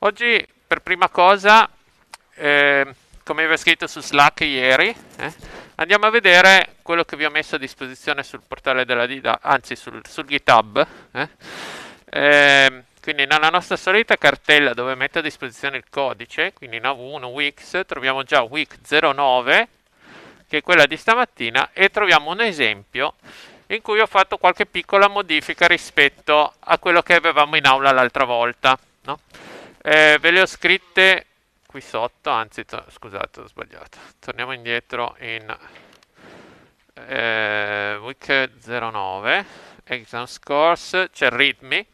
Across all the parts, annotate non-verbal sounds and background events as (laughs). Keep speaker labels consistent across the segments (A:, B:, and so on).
A: Oggi per prima cosa, eh, come ho scritto su Slack ieri, eh, andiamo a vedere quello che vi ho messo a disposizione sul portale della Dida, anzi sul, sul GitHub. Eh. Ehm, quindi nella nostra solita cartella dove metto a disposizione il codice, quindi nav 1 Wix, troviamo già Wix 09, che è quella di stamattina, e troviamo un esempio in cui ho fatto qualche piccola modifica rispetto a quello che avevamo in aula l'altra volta. No? Eh, ve le ho scritte qui sotto, anzi scusate ho sbagliato, torniamo indietro in eh, week 09, exam scores, c'è readme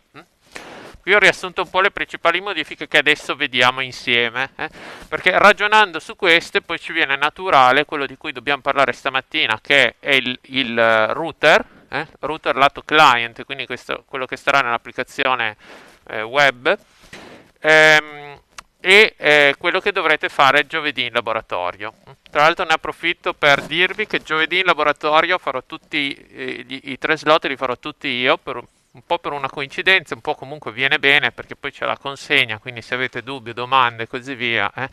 A: Qui ho riassunto un po' le principali modifiche che adesso vediamo insieme, eh? perché ragionando su queste poi ci viene naturale quello di cui dobbiamo parlare stamattina, che è il, il eh, router, eh? router lato client, quindi questo, quello che starà nell'applicazione eh, web, ehm, e eh, quello che dovrete fare giovedì in laboratorio. Tra l'altro ne approfitto per dirvi che giovedì in laboratorio farò tutti eh, i, i, i tre slot, li farò tutti io per, un po' per una coincidenza, un po' comunque viene bene perché poi c'è la consegna, quindi se avete dubbi, domande e così via, eh,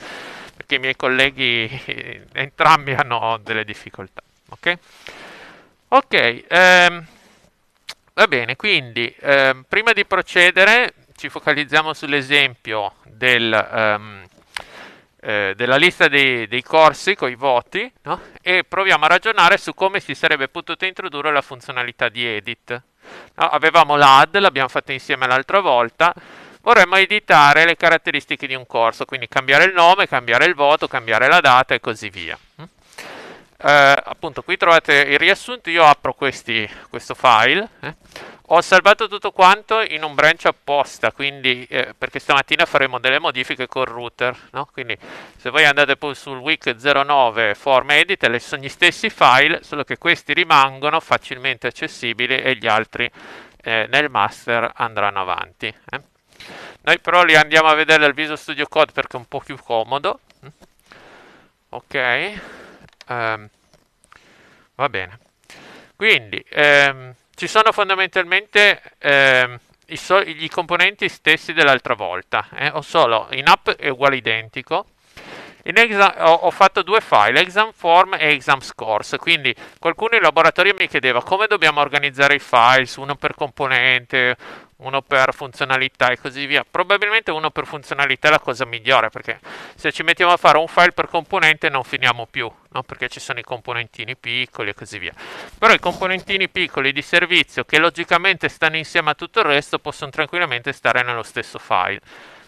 A: perché i miei colleghi eh, entrambi hanno delle difficoltà. Ok, okay ehm, va bene, quindi ehm, prima di procedere ci focalizziamo sull'esempio del, ehm, eh, della lista dei, dei, corsi con i voti no? e proviamo a ragionare su come si sarebbe potuta introdurre la funzionalità di edit Avevamo l'AD, l'abbiamo fatto insieme l'altra volta. Vorremmo editare le caratteristiche di un corso, quindi cambiare il nome, cambiare il voto, cambiare la data e così via. Mm? Eh, appunto, qui trovate il riassunto. Io apro questi, questo file. Eh ho salvato tutto quanto in un branch apposta, quindi, eh, perché stamattina faremo delle modifiche col router, no? Quindi se voi andate poi sul wiki 09 form edit, sono gli stessi file, solo che questi rimangono facilmente accessibili e gli altri eh, nel master andranno avanti. Eh? Noi però li andiamo a vedere dal Visual Studio Code perché è un po' più comodo. Mm. Ok, um, va bene. Quindi... Um, ci sono fondamentalmente eh, i, so- componenti stessi dell'altra volta, eh, o solo in app è uguale identico, Exam, ho, ho, fatto due file, exam form e exam scores, quindi qualcuno in laboratorio mi chiedeva come dobbiamo organizzare i files, uno per componente, uno per funzionalità e così via. Probabilmente uno per funzionalità è la cosa migliore, perché se ci mettiamo a fare un file per componente non finiamo più, no? perché ci sono i componentini piccoli e così via. Però i componentini piccoli di servizio che logicamente stanno insieme a tutto il resto possono tranquillamente stare nello stesso file.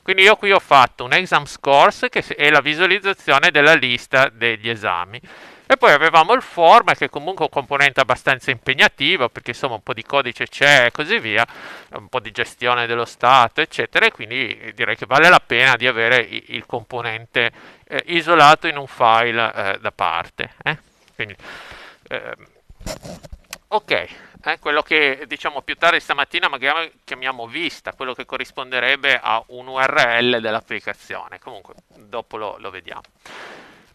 A: Quindi io qui ho fatto un exam scores che è la visualizzazione della lista degli esami. E poi avevamo il form che è comunque un componente abbastanza impegnativo perché insomma un po' di codice c'è e così via, un po' di gestione dello stato eccetera e quindi direi che vale la pena di avere il componente eh, isolato in un file eh, da parte. Eh? Quindi, ehm, Ok, è eh, quello che diciamo più tardi stamattina magari chiamiamo vista, quello che corrisponderebbe a un URL dell'applicazione. Comunque, dopo lo, lo vediamo.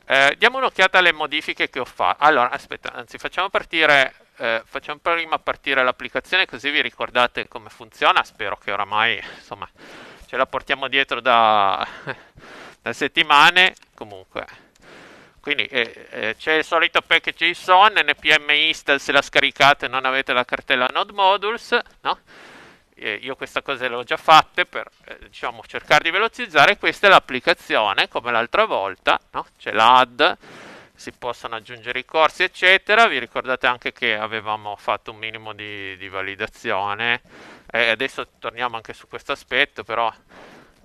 A: Eh, diamo un'occhiata alle modifiche che ho fatto. Allora, aspetta, anzi, facciamo partire. Eh, facciamo prima partire l'applicazione così vi ricordate come funziona. Spero che oramai insomma ce la portiamo dietro da, (laughs) da settimane. Comunque, quindi eh, eh, c'è il solito package JSON, npm install se la scaricate non avete la cartella node modules, no? Eh, io questa cosa l'ho già fatta per eh, diciamo, cercare di velocizzare, questa è l'applicazione come l'altra volta, no? c'è l'ad, si possono aggiungere i corsi eccetera, vi ricordate anche che avevamo fatto un minimo di, di validazione, eh, adesso torniamo anche su questo aspetto però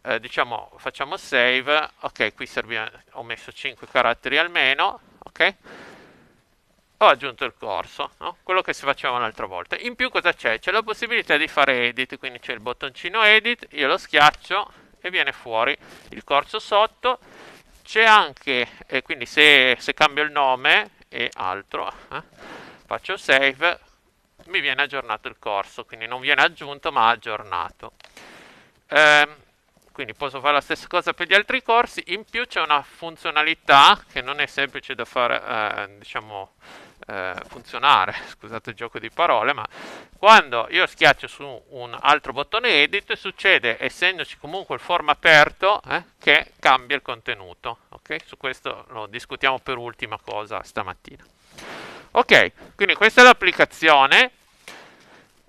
A: eh, diciamo facciamo save ok qui serviva, ho messo 5 caratteri almeno ok ho aggiunto il corso no? quello che si faceva un'altra volta in più cosa c'è? c'è la possibilità di fare edit quindi c'è il bottoncino edit io lo schiaccio e viene fuori il corso sotto c'è anche eh, quindi se, se, cambio il nome e altro eh, faccio save mi viene aggiornato il corso quindi non viene aggiunto ma aggiornato ehm, quindi posso fare la stessa cosa per gli altri corsi in più c'è una funzionalità che non è semplice da fare eh, diciamo eh, funzionare (laughs) scusate il gioco di parole ma quando io schiaccio su un altro bottone edit succede essendoci comunque il form aperto eh, che cambia il contenuto ok su questo lo discutiamo per ultima cosa stamattina ok quindi questa è l'applicazione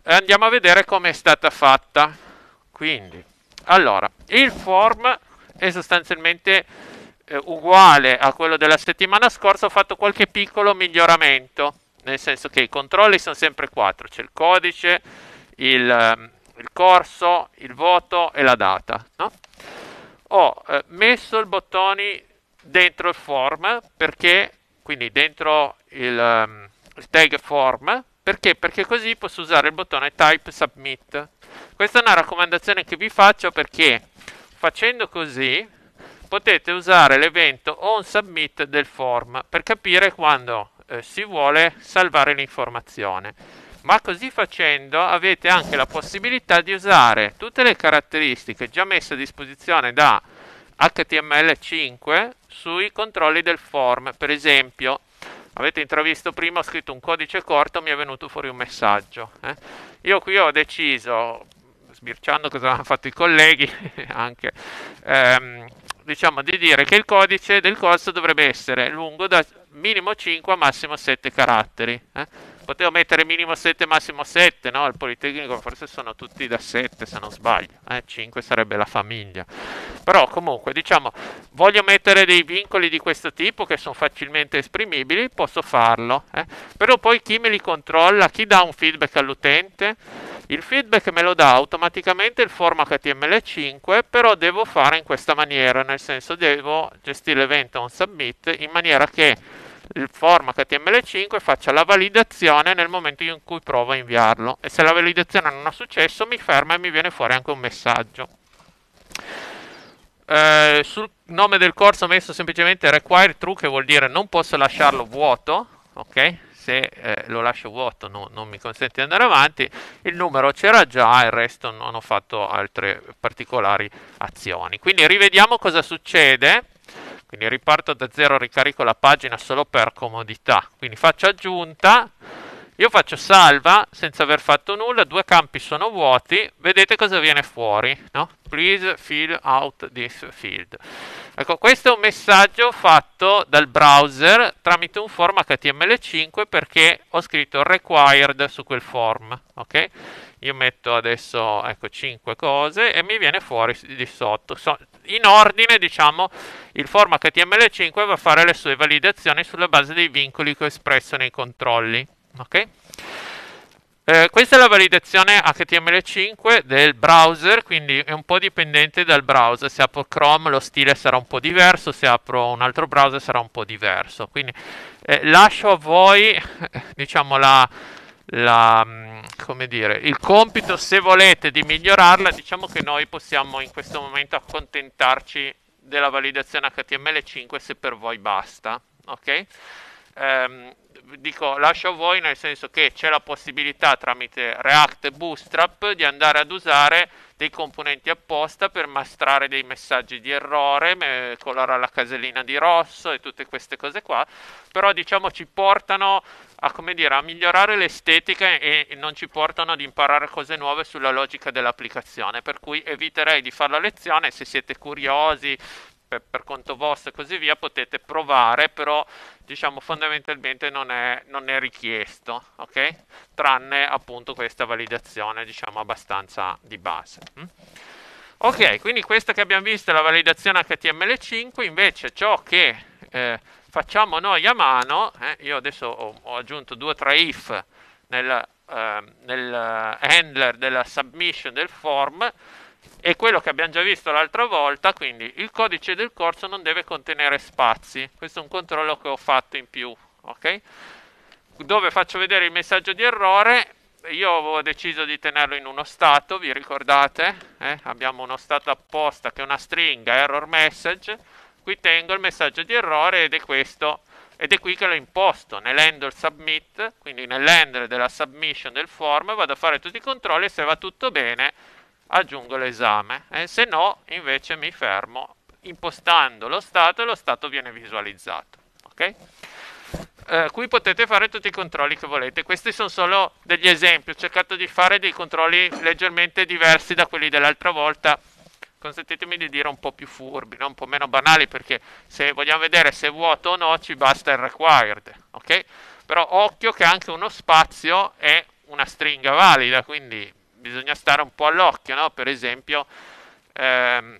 A: andiamo a vedere come è stata fatta quindi allora, il form è sostanzialmente eh, uguale a quello della settimana scorsa, ho fatto qualche piccolo miglioramento, nel senso che i controlli sono sempre quattro, c'è il codice, il, ehm, il corso, il voto e la data. No? Ho eh, messo i bottoni dentro il form perché, quindi dentro il, um, il tag form, perché? Perché così posso usare il bottone type submit questa è una raccomandazione che vi faccio perché facendo così potete usare l'evento on submit del form per capire quando eh, si vuole salvare l'informazione. Ma così facendo avete anche la possibilità di usare tutte le caratteristiche già messe a disposizione da HTML5 sui controlli del form. Per esempio, avete intravisto prima, ho scritto un codice corto, mi è venuto fuori un messaggio. Eh? Io qui ho deciso sbirciando cosa avevano fatto i colleghi (laughs) anche, ehm, diciamo di dire che il codice del corso dovrebbe essere lungo da minimo 5 a massimo 7 caratteri. Eh? Potevo mettere minimo 7, massimo 7, no? Al Politecnico forse sono tutti da 7 se non sbaglio, eh? 5 sarebbe la famiglia. Però comunque diciamo, voglio mettere dei vincoli di questo tipo che sono facilmente esprimibili, posso farlo. Eh? Però poi chi me li controlla, chi dà un feedback all'utente? Il feedback me lo dà automaticamente il format HTML5, però devo fare in questa maniera, nel senso devo gestire l'evento on submit in maniera che il format HTML5 faccia la validazione nel momento in cui provo a inviarlo e se la validazione non ha successo mi ferma e mi viene fuori anche un messaggio. Eh, sul nome del corso ho messo semplicemente require true che vuol dire non posso lasciarlo vuoto, ok? se eh, lo lascio vuoto no, non mi consente di andare avanti, il numero c'era già, il resto non ho fatto altre particolari azioni. Quindi rivediamo cosa succede, quindi riparto da zero, ricarico la pagina solo per comodità, quindi faccio aggiunta, io faccio salva senza aver fatto nulla, due campi sono vuoti, vedete cosa viene fuori, no? Please fill out this field. Ecco, questo è un messaggio fatto dal browser tramite un form HTML5 perché ho scritto required su quel form, ok? Io metto adesso, ecco, 5 cose e mi viene fuori di sotto. So, in ordine, diciamo, il form HTML5 va a fare le sue validazioni sulla base dei vincoli che ho espresso nei controlli ok? Eh, questa è la validazione HTML5 del browser, quindi è un po' dipendente dal browser. Se apro Chrome lo stile sarà un po' diverso, se apro un altro browser sarà un po' diverso. Quindi eh, lascio a voi, (laughs) diciamo, la, la, mm, dire, il compito, se volete, di migliorarla. Diciamo che noi possiamo in questo momento accontentarci della validazione HTML5 se per voi basta, ok? Um, dico lascio a voi nel senso che c'è la possibilità tramite React e Bootstrap di andare ad usare dei componenti apposta per mastrare dei messaggi di errore, colorare la casellina di rosso e tutte queste cose qua, però diciamo ci portano a, dire, a migliorare l'estetica e non ci portano ad imparare cose nuove sulla logica dell'applicazione, per cui eviterei di fare la lezione se siete curiosi, per, per, conto vostro e così via potete provare, però diciamo fondamentalmente non è, non è richiesto, ok? Tranne appunto questa validazione diciamo abbastanza di base. Mm? Ok, quindi questa che abbiamo visto è la validazione HTML5, invece ciò che eh, facciamo noi a mano, eh, io adesso ho, ho aggiunto due o tre if nel, ehm, eh, nel handler della submission del form, è quello che abbiamo già visto l'altra volta, quindi il codice del corso non deve contenere spazi. Questo è un controllo che ho fatto in più, ok? Dove faccio vedere il messaggio di errore, io avevo deciso di tenerlo in uno stato, vi ricordate? Eh? Abbiamo uno stato apposta che è una stringa, error message. Qui tengo il messaggio di errore ed è questo ed è qui che l'ho imposto nell'handle submit, quindi nell'handle della submission del form, vado a fare tutti i controlli e se va tutto bene aggiungo l'esame e eh, se no invece mi fermo impostando lo stato e lo stato viene visualizzato. Okay? Eh, qui potete fare tutti i controlli che volete, questi sono solo degli esempi, ho cercato di fare dei controlli leggermente diversi da quelli dell'altra volta, consentitemi di dire un po' più furbi, no? un po' meno banali, perché se vogliamo vedere se è vuoto o no ci basta il required, ok? Però occhio che anche uno spazio è una stringa valida, quindi bisogna stare un po' all'occhio, no? Per esempio, ehm,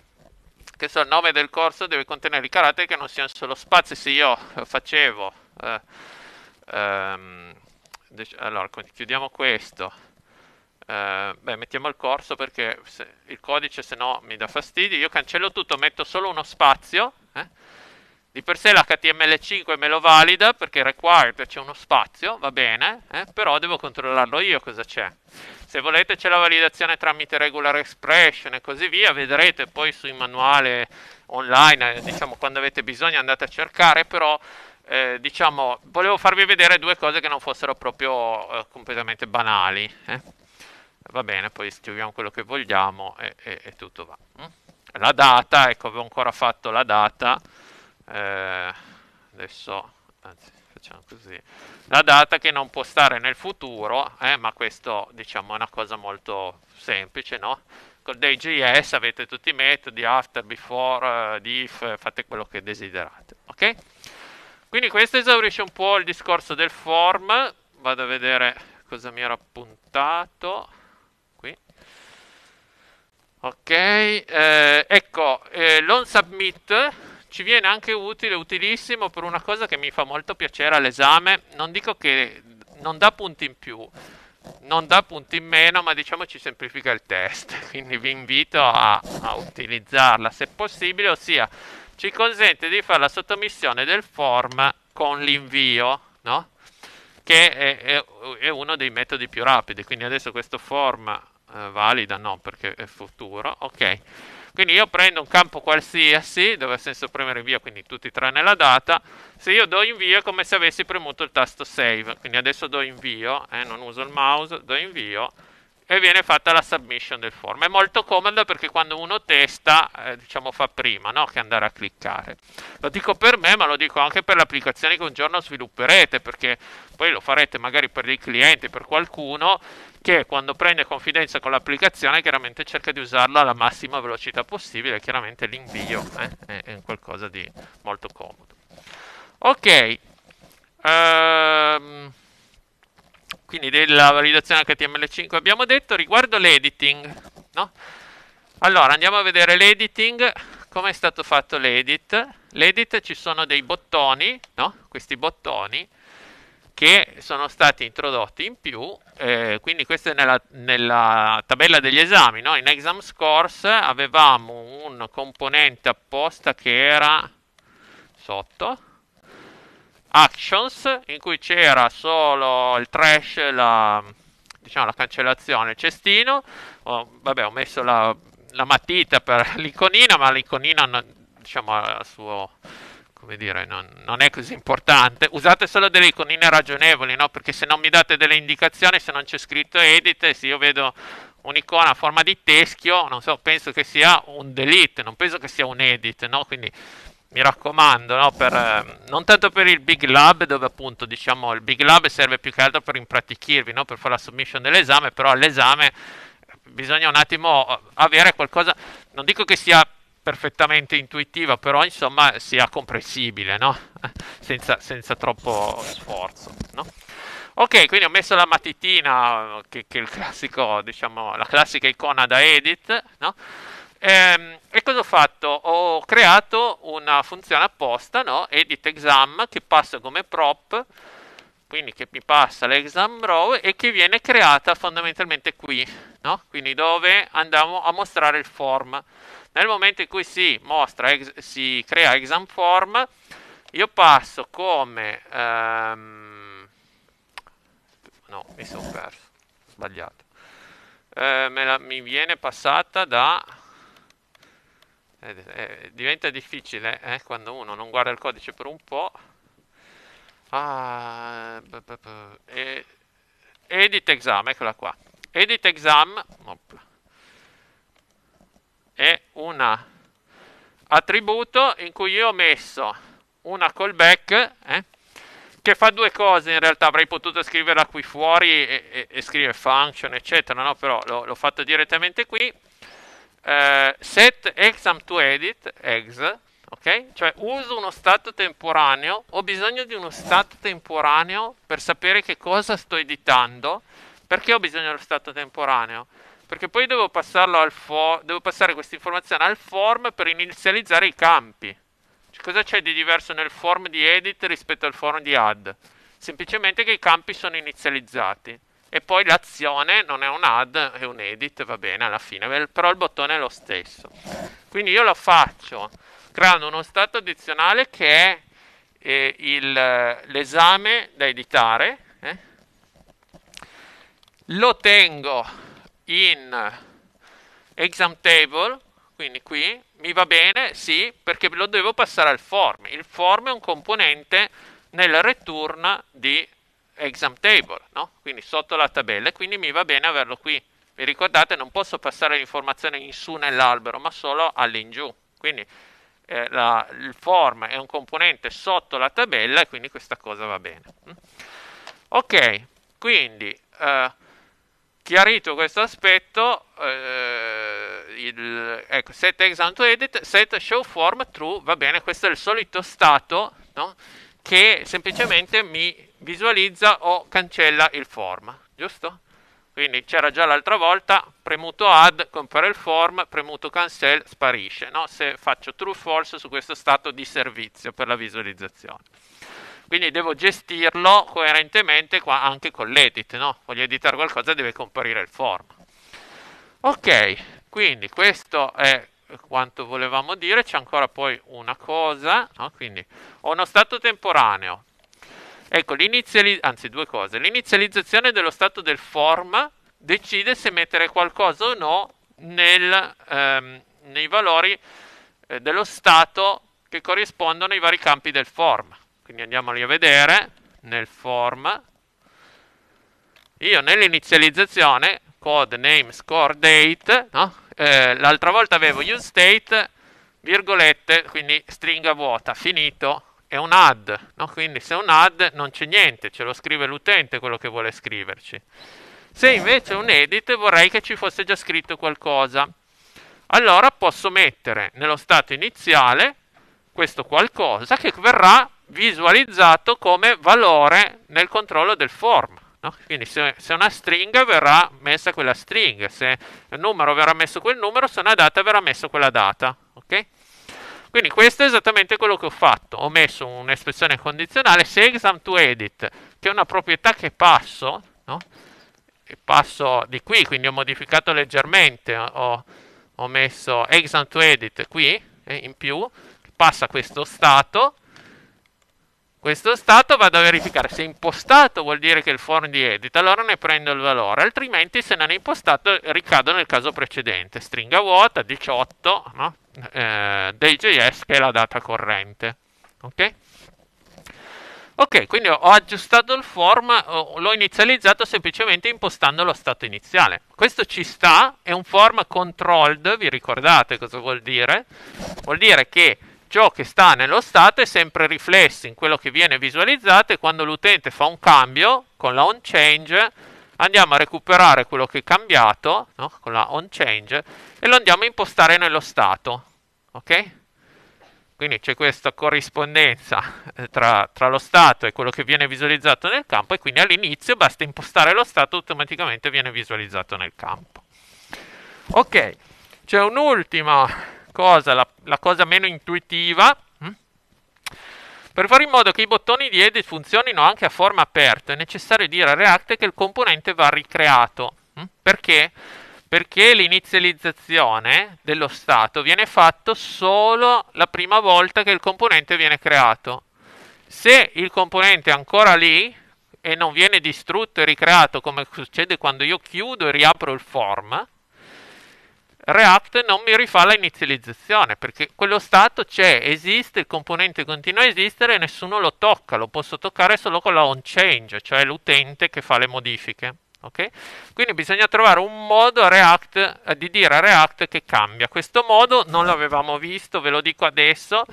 A: che so, il nome del corso deve contenere i caratteri che non siano solo spazi. Se io facevo... Eh, ehm, allora, chiudiamo questo. Eh, beh, mettiamo il corso perché se, il codice se no mi dà fastidio. Io cancello tutto, metto solo uno spazio. Eh? Di per sé l'HTML5 me lo valida perché required c'è uno spazio, va bene, eh? però devo controllarlo io cosa c'è. Se volete c'è la validazione tramite regular expression e così via, vedrete poi sui manuali online, eh, diciamo quando avete bisogno andate a cercare, però eh, diciamo volevo farvi vedere due cose che non fossero proprio eh, completamente banali. Eh. Va bene, poi scriviamo quello che vogliamo e, e, e tutto va. Mm. La data, ecco avevo ancora fatto la data eh, adesso anzi facciamo così la data che non può stare nel futuro eh, ma questo diciamo è una cosa molto semplice no col DJS avete tutti i metodi after before uh, if eh, fate quello che desiderate ok quindi questo esaurisce un po' il discorso del form vado a vedere cosa mi era appuntato qui ok eh, ecco eh, l'on submit ci viene anche utile, utilissimo per una cosa che mi fa molto piacere all'esame. Non dico che non dà punti in più, non dà punti in meno, ma diciamo ci semplifica il test. (laughs) Quindi vi invito a, a utilizzarla se possibile, ossia ci consente di fare la sottomissione del form con l'invio, no? che è, è, è, uno dei metodi più rapidi. Quindi adesso questo form eh, valida no perché è futuro, ok quindi io prendo un campo qualsiasi, dove ha senso premere invio, quindi tutti tranne la data. Se io do invio è come se avessi premuto il tasto save. Quindi adesso do invio, eh, non uso il mouse, do invio e viene fatta la submission del form. È molto comodo perché quando uno testa, eh, diciamo, fa prima no? che andare a cliccare. Lo dico per me, ma lo dico anche per le applicazioni che un giorno svilupperete, perché poi lo farete magari per dei clienti, per qualcuno, che quando prende confidenza con l'applicazione chiaramente cerca di usarla alla massima velocità possibile, chiaramente l'invio eh, è, qualcosa di molto comodo. Ok, um, quindi della validazione HTML5 abbiamo detto, riguardo l'editing, no? Allora andiamo a vedere l'editing, come è stato fatto l'edit. L'edit ci sono dei bottoni, no? Questi bottoni che sono stati introdotti in più, eh, quindi questo è nella, nella tabella degli esami, no? in exam scores avevamo un componente apposta che era sotto, actions, in cui c'era solo il trash, la, diciamo, la cancellazione, il cestino, oh, vabbè ho messo la, la matita per (laughs) l'iconina, ma l'iconina diciamo il suo come dire, non, non, è così importante. Usate solo delle iconine ragionevoli, no? Perché se non mi date delle indicazioni, se non c'è scritto edit, se io vedo un'icona a forma di teschio, non so, penso che sia un delete, non penso che sia un edit, no? Quindi mi raccomando, no? per, eh, non tanto per il Big Lab, dove appunto diciamo il Big Lab serve più che altro per impratichirvi, no? per fare la submission dell'esame, però all'esame eh, bisogna un attimo eh, avere qualcosa, non dico che sia perfettamente intuitiva, però insomma sia comprensibile, no? (laughs) senza, senza, troppo sforzo, no? Ok, quindi ho messo la matitina, che, che è il classico, diciamo, la classica icona da edit, no? E, ehm, e cosa ho fatto? Ho creato una funzione apposta, no? Edit exam, che passa come prop, quindi che mi passa l'exam row e che viene creata fondamentalmente qui, no? Quindi dove andiamo a mostrare il form. Nel momento in cui si mostra, ex, si crea exam form, io passo come... Ehm, no, mi sono perso, sbagliato. Eh, la, mi viene passata da... Eh, eh, diventa difficile eh, quando uno non guarda il codice per un po'. Ah, b, b, b, edit exam, eccola qua. Edit exam, opla è un attributo in cui io ho messo una callback eh, che fa due cose in realtà, avrei potuto scriverla qui fuori e, e, e scrivere function eccetera, no? però l'ho fatto direttamente qui. Eh, set exam to edit, ex, ok? Cioè uso uno stato temporaneo, ho bisogno di uno stato temporaneo per sapere che cosa sto editando, perché ho bisogno dello stato temporaneo? perché poi devo, fo- devo passare questa informazione al form per inizializzare i campi. Cioè, cosa c'è di diverso nel form di edit rispetto al form di add? Semplicemente che i campi sono inizializzati e poi l'azione non è un add, è un edit, va bene alla fine, però il bottone è lo stesso. Quindi io lo faccio creando uno stato addizionale che è eh, il, l'esame da editare. Eh? Lo tengo in exam table, quindi qui mi va bene, sì, perché lo devo passare al form. Il form è un componente nel return di exam table, no? quindi sotto la tabella, quindi mi va bene averlo qui. Vi ricordate, non posso passare l'informazione in su nell'albero, ma solo all'ingiù. Quindi eh, la, il form è un componente sotto la tabella e quindi questa cosa va bene. Mm? Ok, quindi eh, chiarito questo aspetto, eh, il, ecco, set exam to edit, set show form true, va bene, questo è il solito stato no? che semplicemente mi visualizza o cancella il form, giusto? Quindi c'era già l'altra volta, premuto add, compare il form, premuto cancel, sparisce, no? se faccio true false su questo stato di servizio per la visualizzazione quindi devo gestirlo coerentemente qua anche con l'edit, no? Voglio editare qualcosa deve comparire il form. Ok, quindi questo è quanto volevamo dire, c'è ancora poi una cosa, no? quindi ho uno stato temporaneo. Ecco, l'inizializzazione, anzi due cose, l'inizializzazione dello stato del form decide se mettere qualcosa o no nel, ehm, nei valori eh, dello stato che corrispondono ai vari campi del form. Quindi andiamoli a vedere nel form. Io nell'inizializzazione, code name score date, no? eh, l'altra volta avevo use state, virgolette, quindi stringa vuota, finito, è un add, no? quindi se è un add non c'è niente, ce lo scrive l'utente quello che vuole scriverci. Se invece è un edit vorrei che ci fosse già scritto qualcosa. Allora posso mettere nello stato iniziale questo qualcosa che verrà visualizzato come valore nel controllo del form. No? Quindi se, se, una stringa verrà messa quella stringa, se il numero verrà messo quel numero, se una data verrà messa quella data. Okay? Quindi questo è esattamente quello che ho fatto. Ho messo un'espressione condizionale, se exam to edit, che è una proprietà che passo, no? e passo di qui, quindi ho modificato leggermente, ho, ho messo exam to edit qui, eh, in più, passa questo stato, questo stato vado a verificare se è impostato vuol dire che il form di edit allora ne prendo il valore altrimenti se non è impostato ricado nel caso precedente stringa vuota 18 no? eh, dei js che è la data corrente ok Ok, quindi ho aggiustato il form, l'ho inizializzato semplicemente impostando lo stato iniziale. Questo ci sta, è un form controlled, vi ricordate cosa vuol dire? Vuol dire che ciò che sta nello stato è sempre riflesso in quello che viene visualizzato e quando l'utente fa un cambio con la on change andiamo a recuperare quello che è cambiato no? con la on change e lo andiamo a impostare nello stato ok quindi c'è questa corrispondenza eh, tra, tra lo stato e quello che viene visualizzato nel campo e quindi all'inizio basta impostare lo stato automaticamente viene visualizzato nel campo ok c'è un'ultima cosa, la, la cosa meno intuitiva, hm? per fare in modo che i bottoni di edit funzionino anche a forma aperta, è necessario dire a React che il componente va ricreato. Hm? Perché? Perché l'inizializzazione dello stato viene fatta solo la prima volta che il componente viene creato. Se il componente è ancora lì, e non viene distrutto e ricreato come succede quando io chiudo e riapro il form, React non mi rifà la inizializzazione perché quello stato c'è, esiste, il componente continua a esistere e nessuno lo tocca, lo posso toccare solo con la on change, cioè l'utente che fa le modifiche. Okay? Quindi bisogna trovare un modo React, eh, di dire a React che cambia. Questo modo non l'avevamo visto, ve lo dico adesso.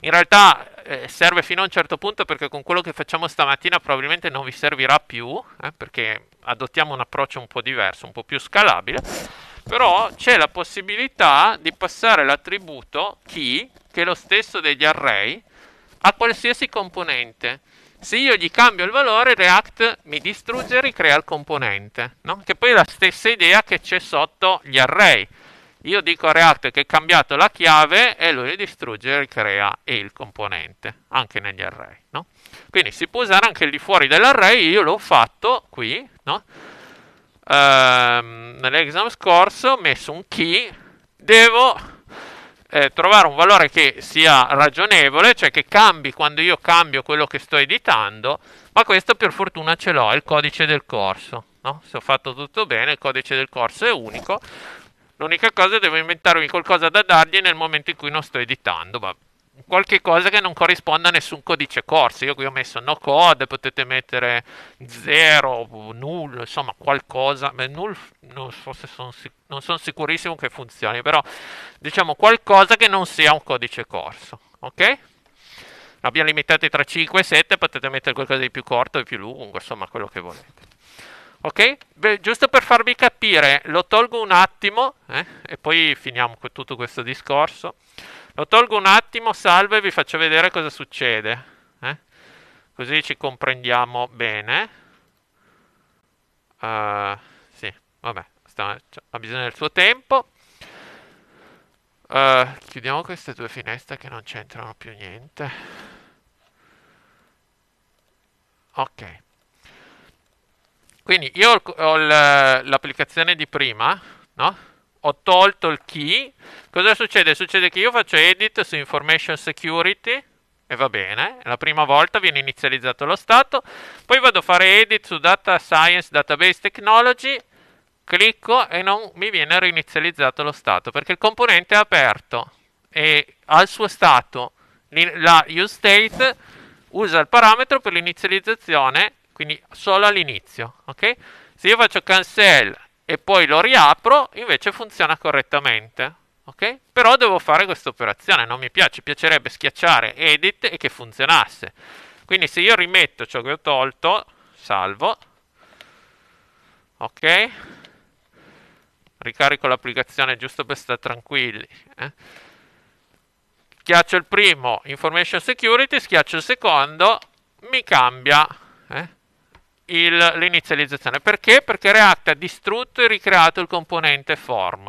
A: In realtà eh, serve fino a un certo punto perché con quello che facciamo stamattina probabilmente non vi servirà più, eh, perché adottiamo un approccio un po' diverso, un po' più scalabile però c'è la possibilità di passare l'attributo key, che è lo stesso degli array, a qualsiasi componente. Se io gli cambio il valore, React mi distrugge e ricrea il componente, no? che poi è la stessa idea che c'è sotto gli array. Io dico a React che è cambiato la chiave e lui distrugge e ricrea il componente, anche negli array. No? Quindi si può usare anche lì fuori dell'array, io l'ho fatto qui, no? ehm, nell'exam scorso ho messo un key, devo eh, trovare un valore che sia ragionevole, cioè che cambi quando io cambio quello che sto editando, ma questo per fortuna ce l'ho, è il codice del corso. No? Se ho fatto tutto bene, il codice del corso è unico. L'unica cosa è devo inventarmi qualcosa da dargli nel momento in cui non sto editando. Vabbè qualche cosa che non corrisponde a nessun codice corso. Io qui ho messo no code, potete mettere 0, null, insomma qualcosa. Beh, null non so se sono, non sono sicurissimo che funzioni, però diciamo qualcosa che non sia un codice corso, ok? L'abbiamo limitato tra 5 e 7, potete mettere qualcosa di più corto, di più lungo, insomma quello che volete. Ok? Beh, giusto per farvi capire, lo tolgo un attimo eh, e poi finiamo con tutto questo discorso. Lo tolgo un attimo, salvo e vi faccio vedere cosa succede. Eh? Così ci comprendiamo bene. Uh, sì, vabbè, sta, cioè, ha bisogno del suo tempo. Uh, chiudiamo queste due finestre che non c'entrano più niente. Ok. Quindi io ho l'applicazione di prima, no? ho tolto il key, cosa succede? Succede che io faccio edit su information security e va bene, la prima volta viene inizializzato lo stato, poi vado a fare edit su data science database technology, clicco e non mi viene reinizializzato lo stato perché il componente è aperto e al suo stato la useState usa il parametro per l'inizializzazione, quindi solo all'inizio, ok? Se io faccio cancel e poi lo riapro, invece funziona correttamente. Ok? Però devo fare questa operazione, non mi piace, piacerebbe schiacciare edit e che funzionasse. Quindi se io rimetto ciò che ho tolto, salvo, ok? Ricarico l'applicazione giusto per stare tranquilli. Eh? Schiaccio il primo, Information Security, schiaccio il secondo, mi cambia. Eh? il, l'inizializzazione. Perché? Perché React ha distrutto e ricreato il componente form.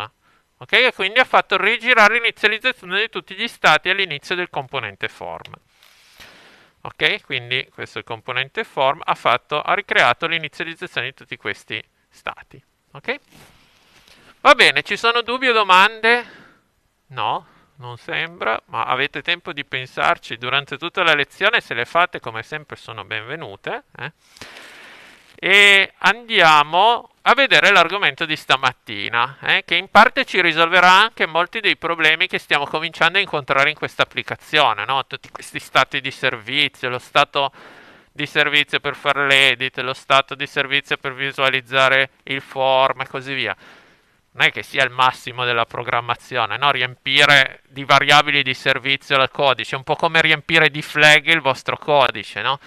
A: Ok? E quindi ha fatto rigirare l'inizializzazione di tutti gli stati all'inizio del componente form. Ok? Quindi questo è il componente form, ha, fatto, ha ricreato l'inizializzazione di tutti questi stati. Ok? Va bene, ci sono dubbi o domande? No, non sembra, ma avete tempo di pensarci durante tutta la lezione, se le fate come sempre sono benvenute. Eh? e andiamo a vedere l'argomento di stamattina, eh, che in parte ci risolverà anche molti dei problemi che stiamo cominciando a incontrare in questa applicazione, no? tutti questi stati di servizio, lo stato di servizio per fare l'edit, lo stato di servizio per visualizzare il form e così via. Non è che sia il massimo della programmazione, no? riempire di variabili di servizio il codice, un po' come riempire di flag il vostro codice, no?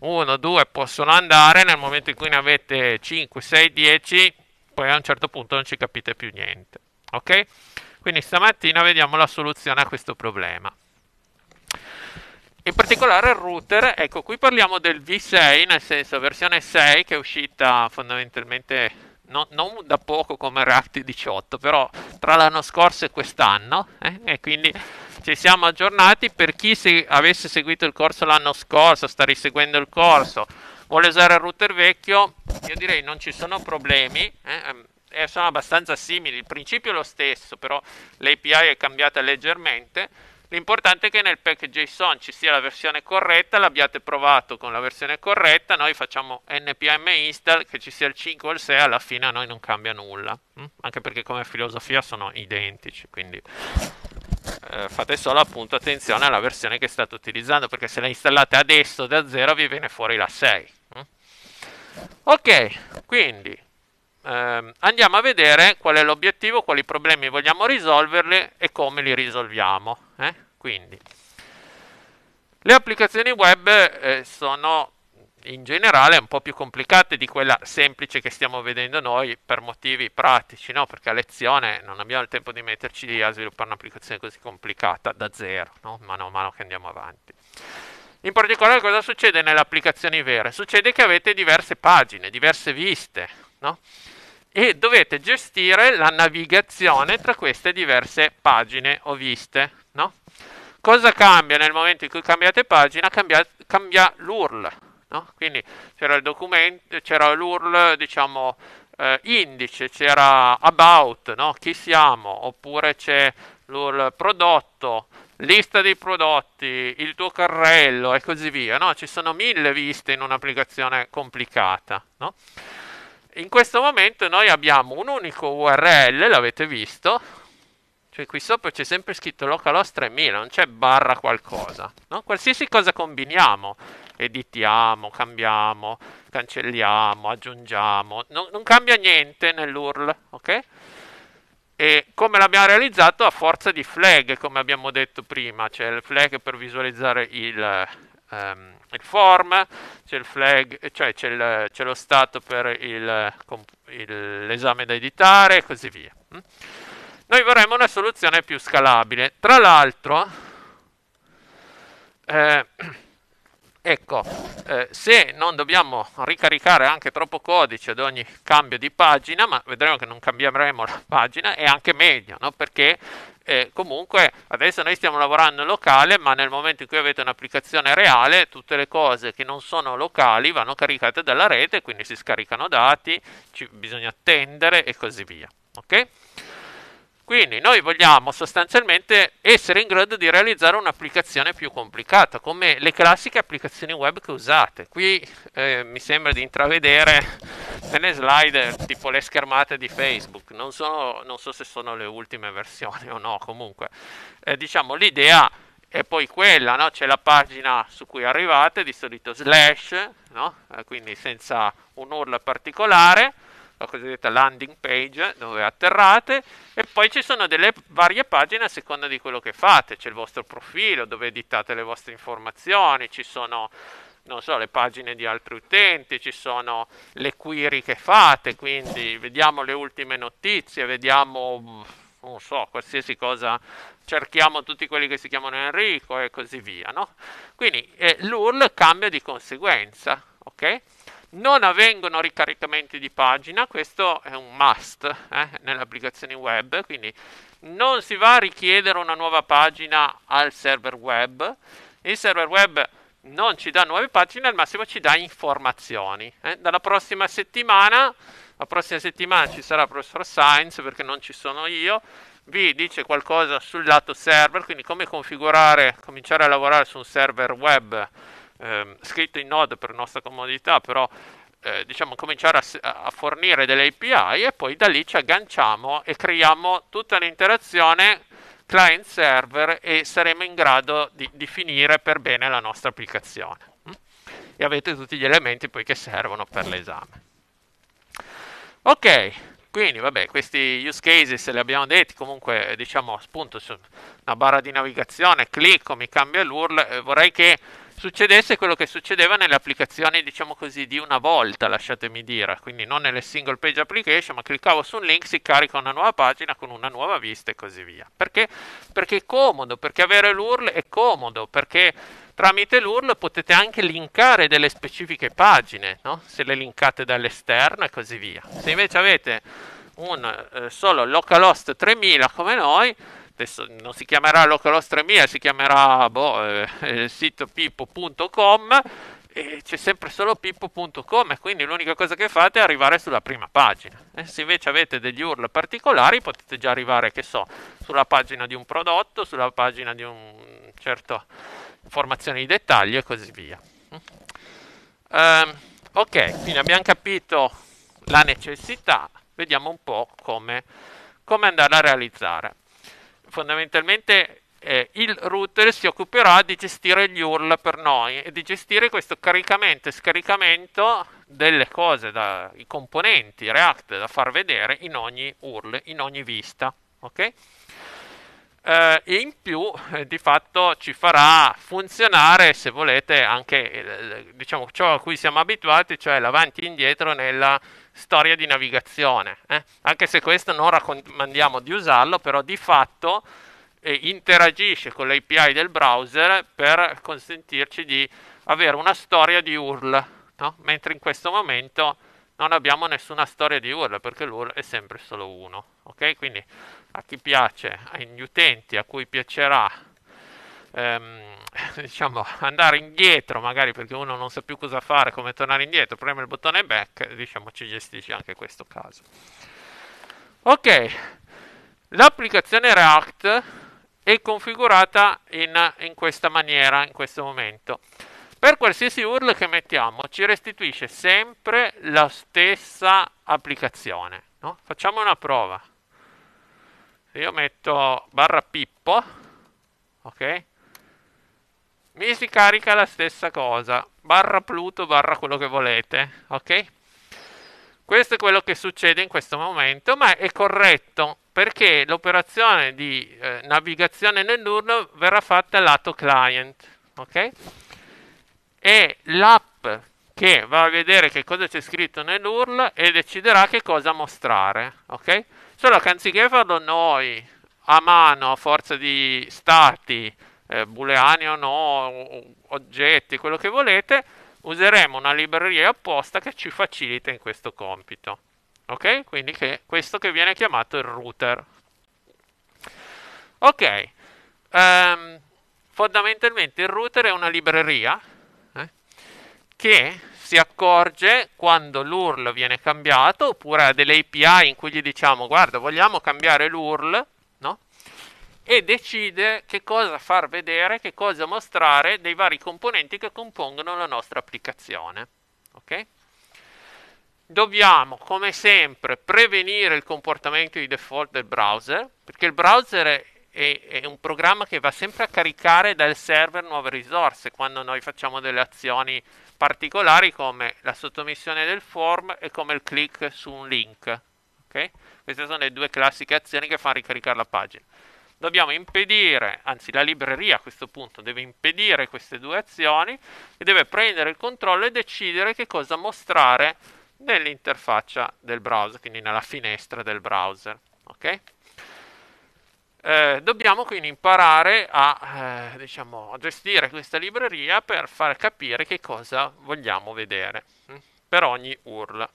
A: 1, 2 possono andare, nel momento in cui ne avete 5, 6, 10, poi a un certo punto non ci capite più niente. Ok? Quindi stamattina vediamo la soluzione a questo problema. In particolare il router, ecco qui parliamo del V6, nel senso versione 6 che è uscita fondamentalmente non, non da poco come React 18, però tra l'anno scorso e quest'anno, eh? e quindi ci siamo aggiornati per chi se avesse seguito il corso l'anno scorso, sta riseguendo il corso, vuole usare il router vecchio, io direi non ci sono problemi, eh, ehm, eh sono abbastanza simili, il principio è lo stesso, però l'API è cambiata leggermente. L'importante è che nel pack JSON ci sia la versione corretta, l'abbiate provato con la versione corretta, noi facciamo npm install, che ci sia il 5 o il 6, alla fine a noi non cambia nulla, mm? anche perché come filosofia sono identici, quindi eh, fate solo appunto attenzione alla versione che state utilizzando perché se la installate adesso da zero vi viene fuori la 6 mm. ok quindi ehm, andiamo a vedere qual è l'obiettivo quali problemi vogliamo risolverli e come li risolviamo eh? quindi le applicazioni web eh, sono in generale un po' più complicate di quella semplice che stiamo vedendo noi per motivi pratici, no? perché a lezione non abbiamo il tempo di metterci a sviluppare un'applicazione così complicata da zero, no? mano a mano che andiamo avanti. In particolare cosa succede nelle applicazioni vere? Succede che avete diverse pagine, diverse viste, no? e dovete gestire la navigazione tra queste diverse pagine o viste. Cosa cambia nel momento in cui cambiate pagina? Cambia, cambia l'URL No? Quindi c'era il documento, c'era l'URL, diciamo, eh, indice, c'era about, no? chi siamo, oppure c'è l'URL prodotto, lista dei prodotti, il tuo carrello e così via. No? Ci sono mille viste in un'applicazione complicata. No? In questo momento noi abbiamo un unico URL, l'avete visto, cioè qui sopra c'è sempre scritto localhost 3000, non c'è barra qualcosa. No? Qualsiasi cosa combiniamo, editiamo, cambiamo, cancelliamo, aggiungiamo, non, non cambia niente nell'URL, ok? E come l'abbiamo realizzato? A forza di flag, come abbiamo detto prima, c'è il flag per visualizzare il, um, il form, c'è il flag, cioè c'è, lo stato per l'esame da editare e così via. Mm? Noi vorremmo una soluzione più scalabile. Tra l'altro, eh, (clears throat) Ecco, eh, se non dobbiamo ricaricare anche troppo codice ad ogni cambio di pagina, ma vedremo che non cambieremo la pagina, è anche meglio, no? perché eh, comunque adesso noi stiamo lavorando in locale, ma nel momento in cui avete un'applicazione reale, tutte le cose che non sono locali vanno caricate dalla rete, quindi si scaricano dati, ci, bisogna attendere e così via. Okay? Quindi noi vogliamo sostanzialmente essere in grado di realizzare un'applicazione più complicata, come le classiche applicazioni web che usate. Qui eh, mi sembra di intravedere nelle slide tipo le schermate di Facebook, non, sono, non so se sono le ultime versioni o no, comunque. Eh, diciamo l'idea è poi quella, no? c'è la pagina su cui arrivate, di solito slash, no? Eh, quindi senza un url particolare, la cosiddetta landing page dove atterrate e poi ci sono delle varie pagine a seconda di quello che fate, c'è il vostro profilo dove editate le vostre informazioni, ci sono non so, le pagine di altri utenti, ci sono le query che fate, quindi vediamo le ultime notizie, vediamo non so, qualsiasi cosa cerchiamo tutti quelli che si chiamano Enrico e così via, no? Quindi eh, l'URL cambia di conseguenza, ok? Non avvengono ricaricamenti di pagina, questo è un must eh, nelle applicazioni web, quindi non si va a richiedere una nuova pagina al server web. Il server web non ci dà nuove pagine, al massimo ci dà informazioni. Eh. Dalla prossima settimana, la prossima settimana ci sarà il professor Science perché non ci sono io, vi dice qualcosa sul lato server, quindi come configurare, cominciare a lavorare su un server web ehm, scritto in Node per nostra comodità, però eh, diciamo cominciare a, a, fornire delle API e poi da lì ci agganciamo e creiamo tutta l'interazione client server e saremo in grado di, di finire per bene la nostra applicazione. Mm? E avete tutti gli elementi poi che servono per l'esame. Ok, quindi vabbè, questi use cases li abbiamo detti, comunque diciamo appunto su una barra di navigazione, clicco, mi cambia l'URL, eh, vorrei che succedesse quello che succedeva nelle applicazioni, diciamo così, di una volta, lasciatemi dire, quindi non nelle single page application, ma cliccavo su un link, si carica una nuova pagina con una nuova vista e così via. Perché? Perché è comodo, perché avere l'URL è comodo, perché tramite l'URL potete anche linkare delle specifiche pagine, no? se le linkate dall'esterno e così via. Se invece avete un eh, solo localhost 3000 come noi, adesso non si chiamerà localostremia, si chiamerà boh, eh, eh sito pippo.com e c'è sempre solo pippo.com e quindi l'unica cosa che fate è arrivare sulla prima pagina. E eh, se invece avete degli URL particolari potete già arrivare, che so, sulla pagina di un prodotto, sulla pagina di un certo informazione di dettaglio e così via. Um, ok, quindi abbiamo capito la necessità, vediamo un po' come, come andarla a realizzare fondamentalmente eh, il router si occuperà di gestire gli URL per noi e di gestire questo caricamento e scaricamento delle cose, da, i componenti React da far vedere in ogni URL, in ogni vista. Okay? Eh, e in più eh, di fatto ci farà funzionare, se volete, anche eh, diciamo, ciò a cui siamo abituati, cioè l'avanti e indietro nella storia di navigazione. Eh? Anche se questo non raccomandiamo di usarlo, però di fatto eh, interagisce con l'API del browser per consentirci di avere una storia di URL, no? mentre in questo momento non abbiamo nessuna storia di URL perché l'URL è sempre solo uno. Okay? Quindi a chi piace, agli utenti a cui piacerà ehm, (laughs) diciamo, andare indietro, magari perché uno non sa più cosa fare, come tornare indietro, preme il bottone back, diciamo, ci gestisce anche questo caso. Ok, l'applicazione React è configurata in, in questa maniera, in questo momento. Per qualsiasi URL che mettiamo ci restituisce sempre la stessa applicazione. No? Facciamo una prova. Se io metto barra pippo, ok? mi si carica la stessa cosa, barra Pluto, barra quello che volete, ok? Questo è quello che succede in questo momento, ma è corretto perché l'operazione di eh, navigazione nell'url verrà fatta lato client, ok? E l'app che va a vedere che cosa c'è scritto nell'URL e deciderà che cosa mostrare, ok? Solo che anziché farlo noi a mano a forza di stati eh, booleanion o oggetti, quello che volete, useremo una libreria apposta che ci facilita in questo compito. Ok? Quindi che, questo che viene chiamato il router. Ok, um, fondamentalmente il router è una libreria eh, che si accorge quando l'URL viene cambiato oppure ha delle API in cui gli diciamo guarda vogliamo cambiare l'URL e decide che cosa far vedere, che cosa mostrare dei vari componenti che compongono la nostra applicazione. Okay? Dobbiamo, come sempre, prevenire il comportamento di default del browser, perché il browser è, è, un programma che va sempre a caricare dal server nuove risorse quando noi facciamo delle azioni particolari come la sottomissione del form e come il click su un link. Okay? Queste sono le due classiche azioni che fanno ricaricare la pagina dobbiamo impedire, anzi la libreria a questo punto deve impedire queste due azioni e deve prendere il controllo e decidere che cosa mostrare nell'interfaccia del browser, quindi nella finestra del browser. Okay? Eh, dobbiamo quindi imparare a, eh, diciamo, a, gestire questa libreria per far capire che cosa vogliamo vedere hm? per ogni URL.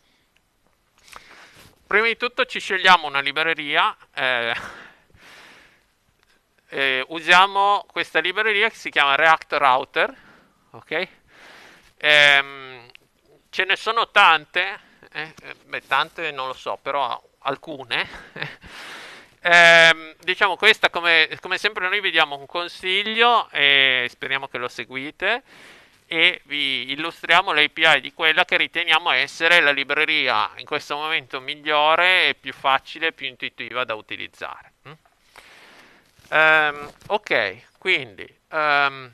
A: Prima di tutto ci scegliamo una libreria, eh, eh, usiamo questa libreria che si chiama React Router, ok? Ehm, ce ne sono tante, eh, eh beh tante non lo so, però alcune. (laughs) ehm, diciamo questa come, come, sempre noi vi diamo un consiglio e speriamo che lo seguite e vi illustriamo l'API di quella che riteniamo essere la libreria in questo momento migliore e più facile e più intuitiva da utilizzare. Mm? Um, ok, quindi um,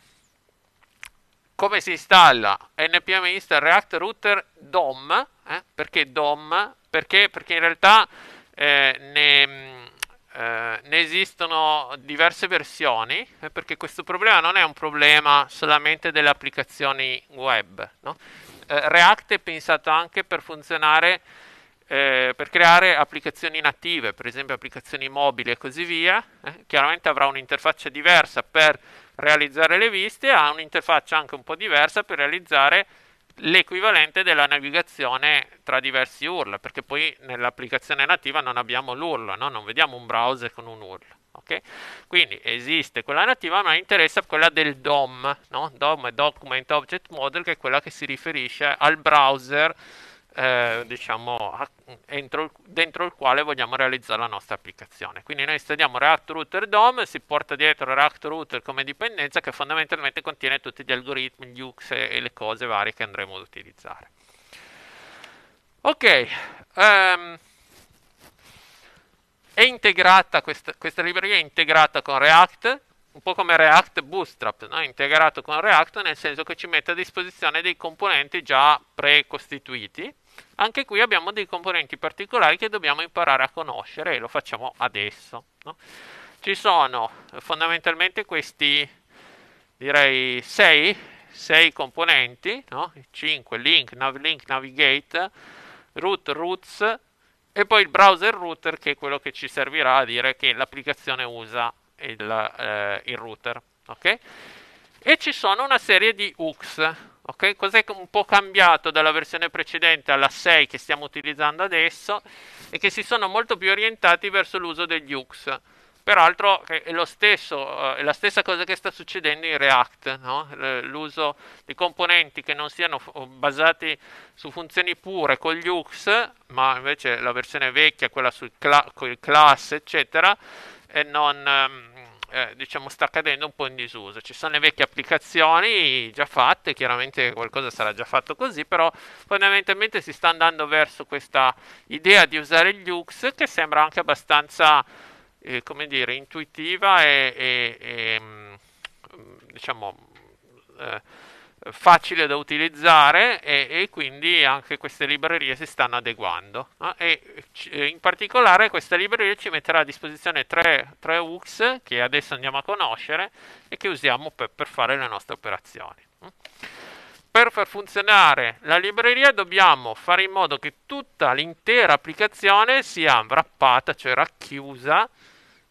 A: come si installa npm install React Router DOM? Eh? Perché DOM? Perché, perché in realtà eh, ne, eh, ne, esistono diverse versioni, eh, perché questo problema non è un problema solamente delle applicazioni web. No? Eh, React è pensato anche per funzionare eh, per creare applicazioni native, per esempio applicazioni mobili e così via, eh, chiaramente avrà un'interfaccia diversa per realizzare le viste, ha un'interfaccia anche un po' diversa per realizzare l'equivalente della navigazione tra diversi URL, perché poi nell'applicazione nativa non abbiamo l'URL, no? non vediamo un browser con un URL. Okay? Quindi esiste quella nativa, ma interessa quella del DOM, no? DOM è Document Object Model, che è quella che si riferisce al browser eh, diciamo, entro, dentro il quale vogliamo realizzare la nostra applicazione. Quindi noi installiamo React Router DOM, si porta dietro React Router come dipendenza che fondamentalmente contiene tutti gli algoritmi, gli UX e, e le cose varie che andremo ad utilizzare. Ok, um, ehm, questa, questa, libreria è integrata con React, un po' come React Bootstrap, no? integrato con React nel senso che ci mette a disposizione dei componenti già precostituiti anche qui abbiamo dei componenti particolari che dobbiamo imparare a conoscere e lo facciamo adesso. No? Ci sono eh, fondamentalmente questi, direi, 6 6 componenti, no? 5 link, nav link, navigate, root, roots e poi il browser router che è quello che ci servirà a dire che l'applicazione usa il, eh, il router. Okay? E ci sono una serie di hooks. Ok, cos'è un po' cambiato dalla versione precedente alla 6 che stiamo utilizzando adesso e che si sono molto più orientati verso l'uso degli UX. Peraltro è, stesso, eh, è la stessa cosa che sta succedendo in React, no? l'uso di componenti che non siano basati su funzioni pure con gli UX, ma invece la versione vecchia, quella sui cla- class, eccetera, e non... Um, eh, diciamo, sta cadendo un po' in disuso. Ci sono le vecchie applicazioni già fatte, chiaramente qualcosa sarà già fatto così, però fondamentalmente si sta andando verso questa idea di usare gli UX che sembra anche abbastanza, eh, come dire, intuitiva e, e, e mm, diciamo... Eh, facile da utilizzare e, e, quindi anche queste librerie si stanno adeguando. No? E eh, in particolare questa libreria ci metterà a disposizione tre, tre hooks che adesso andiamo a conoscere e che usiamo per, per fare le nostre operazioni. Per far funzionare la libreria dobbiamo fare in modo che tutta l'intera applicazione sia wrappata, cioè racchiusa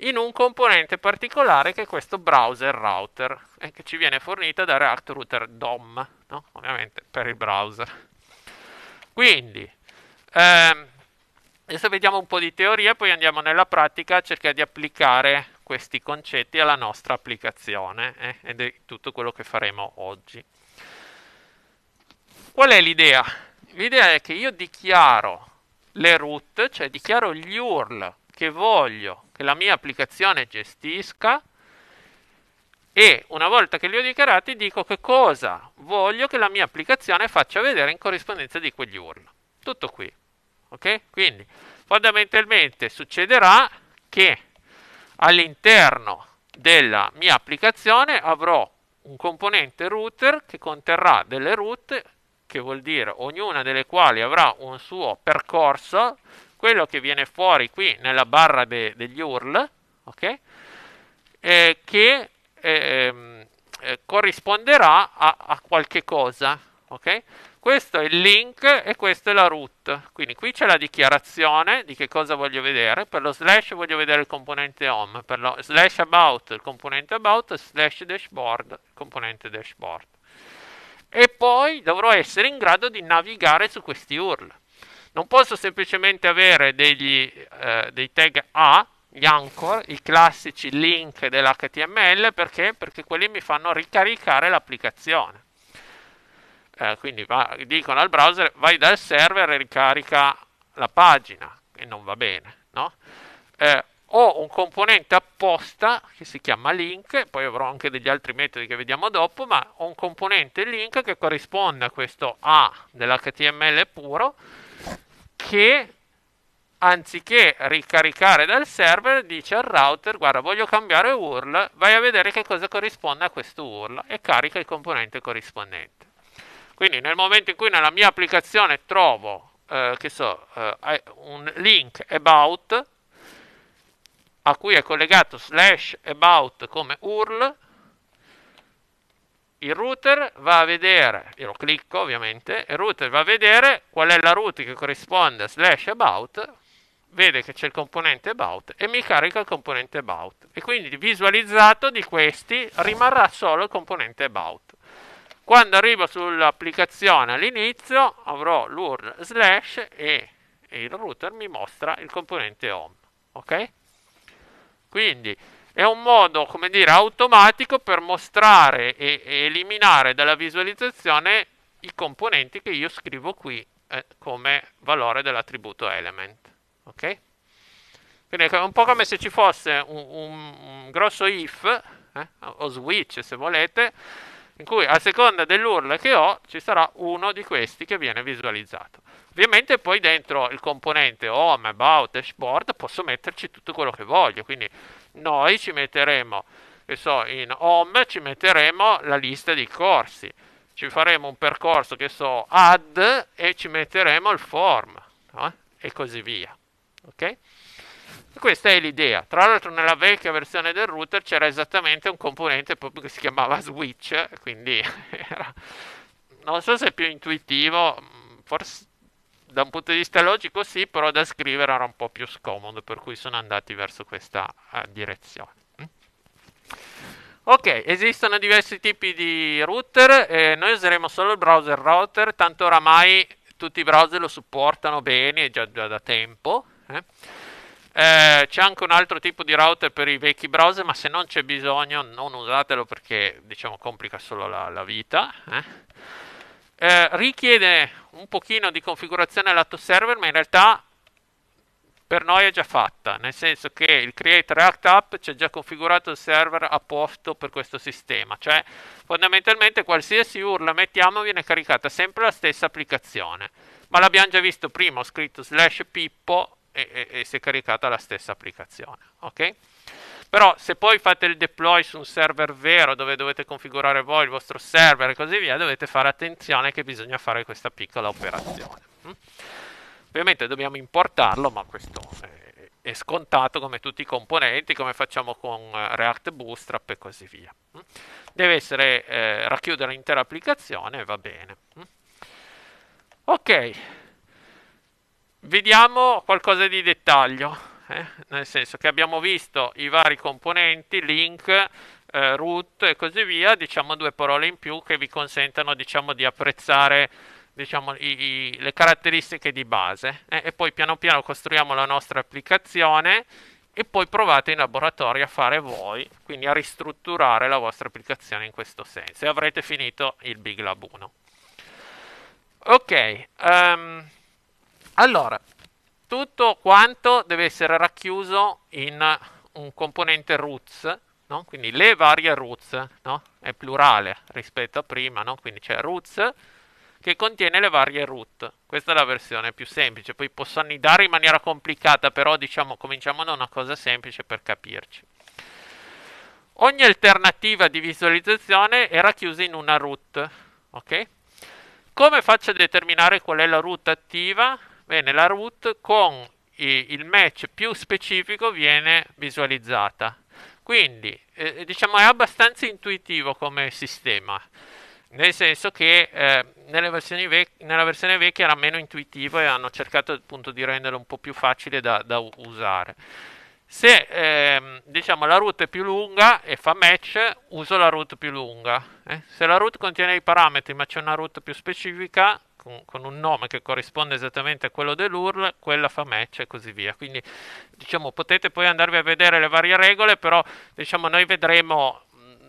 A: in un componente particolare che è questo browser router, eh, che ci viene fornita da React Router DOM, no? ovviamente per il browser. Quindi, ehm, adesso vediamo un po' di teoria, poi andiamo nella pratica a cercare di applicare questi concetti alla nostra applicazione eh, ed è tutto quello che faremo oggi. Qual è l'idea? L'idea è che io dichiaro le root, cioè dichiaro gli URL che voglio che la mia applicazione gestisca e una volta che li ho dichiarati dico che cosa voglio che la mia applicazione faccia vedere in corrispondenza di quegli URL. Tutto qui. Ok? Quindi fondamentalmente succederà che all'interno della mia applicazione avrò un componente router che conterrà delle route che vuol dire ognuna delle quali avrà un suo percorso quello che viene fuori qui nella barra de, degli URL, ok? Eh, che eh, eh, corrisponderà a, a, qualche cosa, ok? Questo è il link e questa è la root. Quindi qui c'è la dichiarazione di che cosa voglio vedere. Per lo slash voglio vedere il componente home, per lo slash about il componente about, slash dashboard il componente dashboard. E poi dovrò essere in grado di navigare su questi URL. Non posso semplicemente avere degli, eh, dei tag A, gli anchor, i classici link dell'HTML, perché? Perché quelli mi fanno ricaricare l'applicazione. Eh, quindi va, dicono al browser vai dal server e ricarica la pagina, e non va bene, no? Eh, ho un componente apposta che si chiama link, poi avrò anche degli altri metodi che vediamo dopo, ma ho un componente link che corrisponde a questo A dell'HTML puro che anziché ricaricare dal server dice al router guarda voglio cambiare URL vai a vedere che cosa corrisponde a questo URL e carica il componente corrispondente quindi nel momento in cui nella mia applicazione trovo eh, che so eh, un link about a cui è collegato slash about come URL il router va a vedere, e lo clicco ovviamente, il router va a vedere qual è la route che corrisponde a slash about, vede che c'è il componente about e mi carica il componente about. E quindi visualizzato di questi rimarrà solo il componente about. Quando arrivo sull'applicazione all'inizio avrò l'URL slash e il router mi mostra il componente home. Ok? Quindi è un modo, come dire, automatico per mostrare e, e eliminare dalla visualizzazione i componenti che io scrivo qui eh, come valore dell'attributo element. Ok? Quindi è un po' come se ci fosse un, un, un grosso if, eh, o switch se volete, in cui a seconda dell'URL che ho ci sarà uno di questi che viene visualizzato. Ovviamente poi dentro il componente home, about, dashboard posso metterci tutto quello che voglio, quindi noi ci metteremo, che so, in home ci metteremo la lista dei corsi, ci faremo un percorso che so, add e ci metteremo il form no? e così via. Ok? Questa è l'idea. Tra l'altro, nella vecchia versione del router c'era esattamente un componente proprio che si chiamava switch, quindi (laughs) era... non so se è più intuitivo, forse da un punto di vista logico sì, però da scrivere era un po' più scomodo, per cui sono andati verso questa uh, direzione. Ok, esistono diversi tipi di router, eh, noi useremo solo il browser router, tanto oramai tutti i browser lo supportano bene, già, già da tempo. Eh. Eh, c'è anche un altro tipo di router per i vecchi browser, ma se non c'è bisogno non usatelo perché diciamo complica solo la, la vita. Eh eh, richiede un pochino di configurazione lato server, ma in realtà per noi è già fatta, nel senso che il Create React App ci ha già configurato il server a posto per questo sistema, cioè fondamentalmente qualsiasi URL mettiamo viene caricata sempre la stessa applicazione, ma l'abbiamo già visto prima, ho scritto slash pippo e, e, e si è caricata la stessa applicazione, ok? Però se poi fate il deploy su un server vero dove dovete configurare voi il vostro server e così via, dovete fare attenzione che bisogna fare questa piccola operazione. Hm? Ovviamente dobbiamo importarlo, ma questo è scontato come tutti i componenti, come facciamo con eh, React Bootstrap e così via. Hm? Deve essere eh, racchiudere l'intera applicazione, e va bene. Hm? Ok, vediamo qualcosa di dettaglio eh? nel senso che abbiamo visto i vari componenti, link, eh, root e così via, diciamo due parole in più che vi consentano diciamo, di apprezzare diciamo, i, i, le caratteristiche di base eh? e poi piano piano costruiamo la nostra applicazione e poi provate in laboratorio a fare voi, quindi a ristrutturare la vostra applicazione in questo senso e avrete finito il Big Lab 1. Ok, um, allora tutto quanto deve essere racchiuso in un componente roots, no? quindi le varie roots, no? è plurale rispetto a prima, no? quindi c'è roots che contiene le varie root. Questa è la versione più semplice, poi posso annidare in maniera complicata, però diciamo cominciamo da una cosa semplice per capirci. Ogni alternativa di visualizzazione è racchiusa in una root, ok? Come faccio a determinare qual è la root attiva? Bene, la root con il match più specifico viene visualizzata. Quindi eh, eh, diciamo è abbastanza intuitivo come sistema, nel senso che eh, vec- nella versione vecchia era meno intuitivo e hanno cercato appunto di renderlo un po' più facile da, da usare. Se eh, diciamo, la root è più lunga e fa match, uso la root più lunga. Eh. Se la root contiene i parametri ma c'è una root più specifica, con, con, un nome che corrisponde esattamente a quello dell'URL, quella fa match e così via. Quindi diciamo, potete poi andarvi a vedere le varie regole, però diciamo, noi vedremo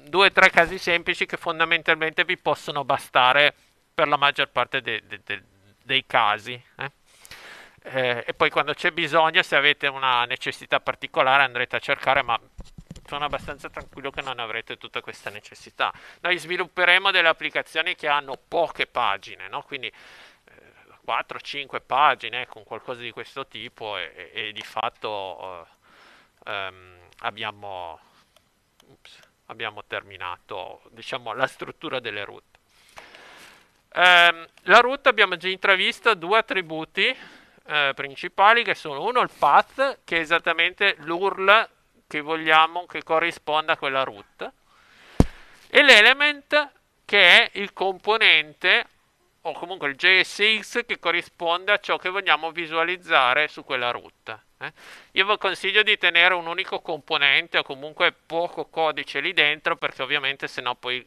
A: due o tre casi semplici che fondamentalmente vi possono bastare per la maggior parte de, de, de, dei casi. Eh? Eh, e poi quando c'è bisogno, se avete una necessità particolare, andrete a cercare, ma sono abbastanza tranquillo che non avrete tutta questa necessità. Noi svilupperemo delle applicazioni che hanno poche pagine, no? quindi eh, 4-5 pagine eh, con qualcosa di questo tipo e, e, e di fatto eh, ehm, abbiamo, ups, abbiamo, terminato diciamo, la struttura delle route. Ehm, la route abbiamo già intravisto due attributi eh, principali che sono uno il path che è esattamente l'URL che vogliamo che corrisponda a quella root e l'element che è il componente o comunque il JSX che corrisponde a ciò che vogliamo visualizzare su quella root. Eh? Io vi consiglio di tenere un unico componente o comunque poco codice lì dentro perché ovviamente sennò poi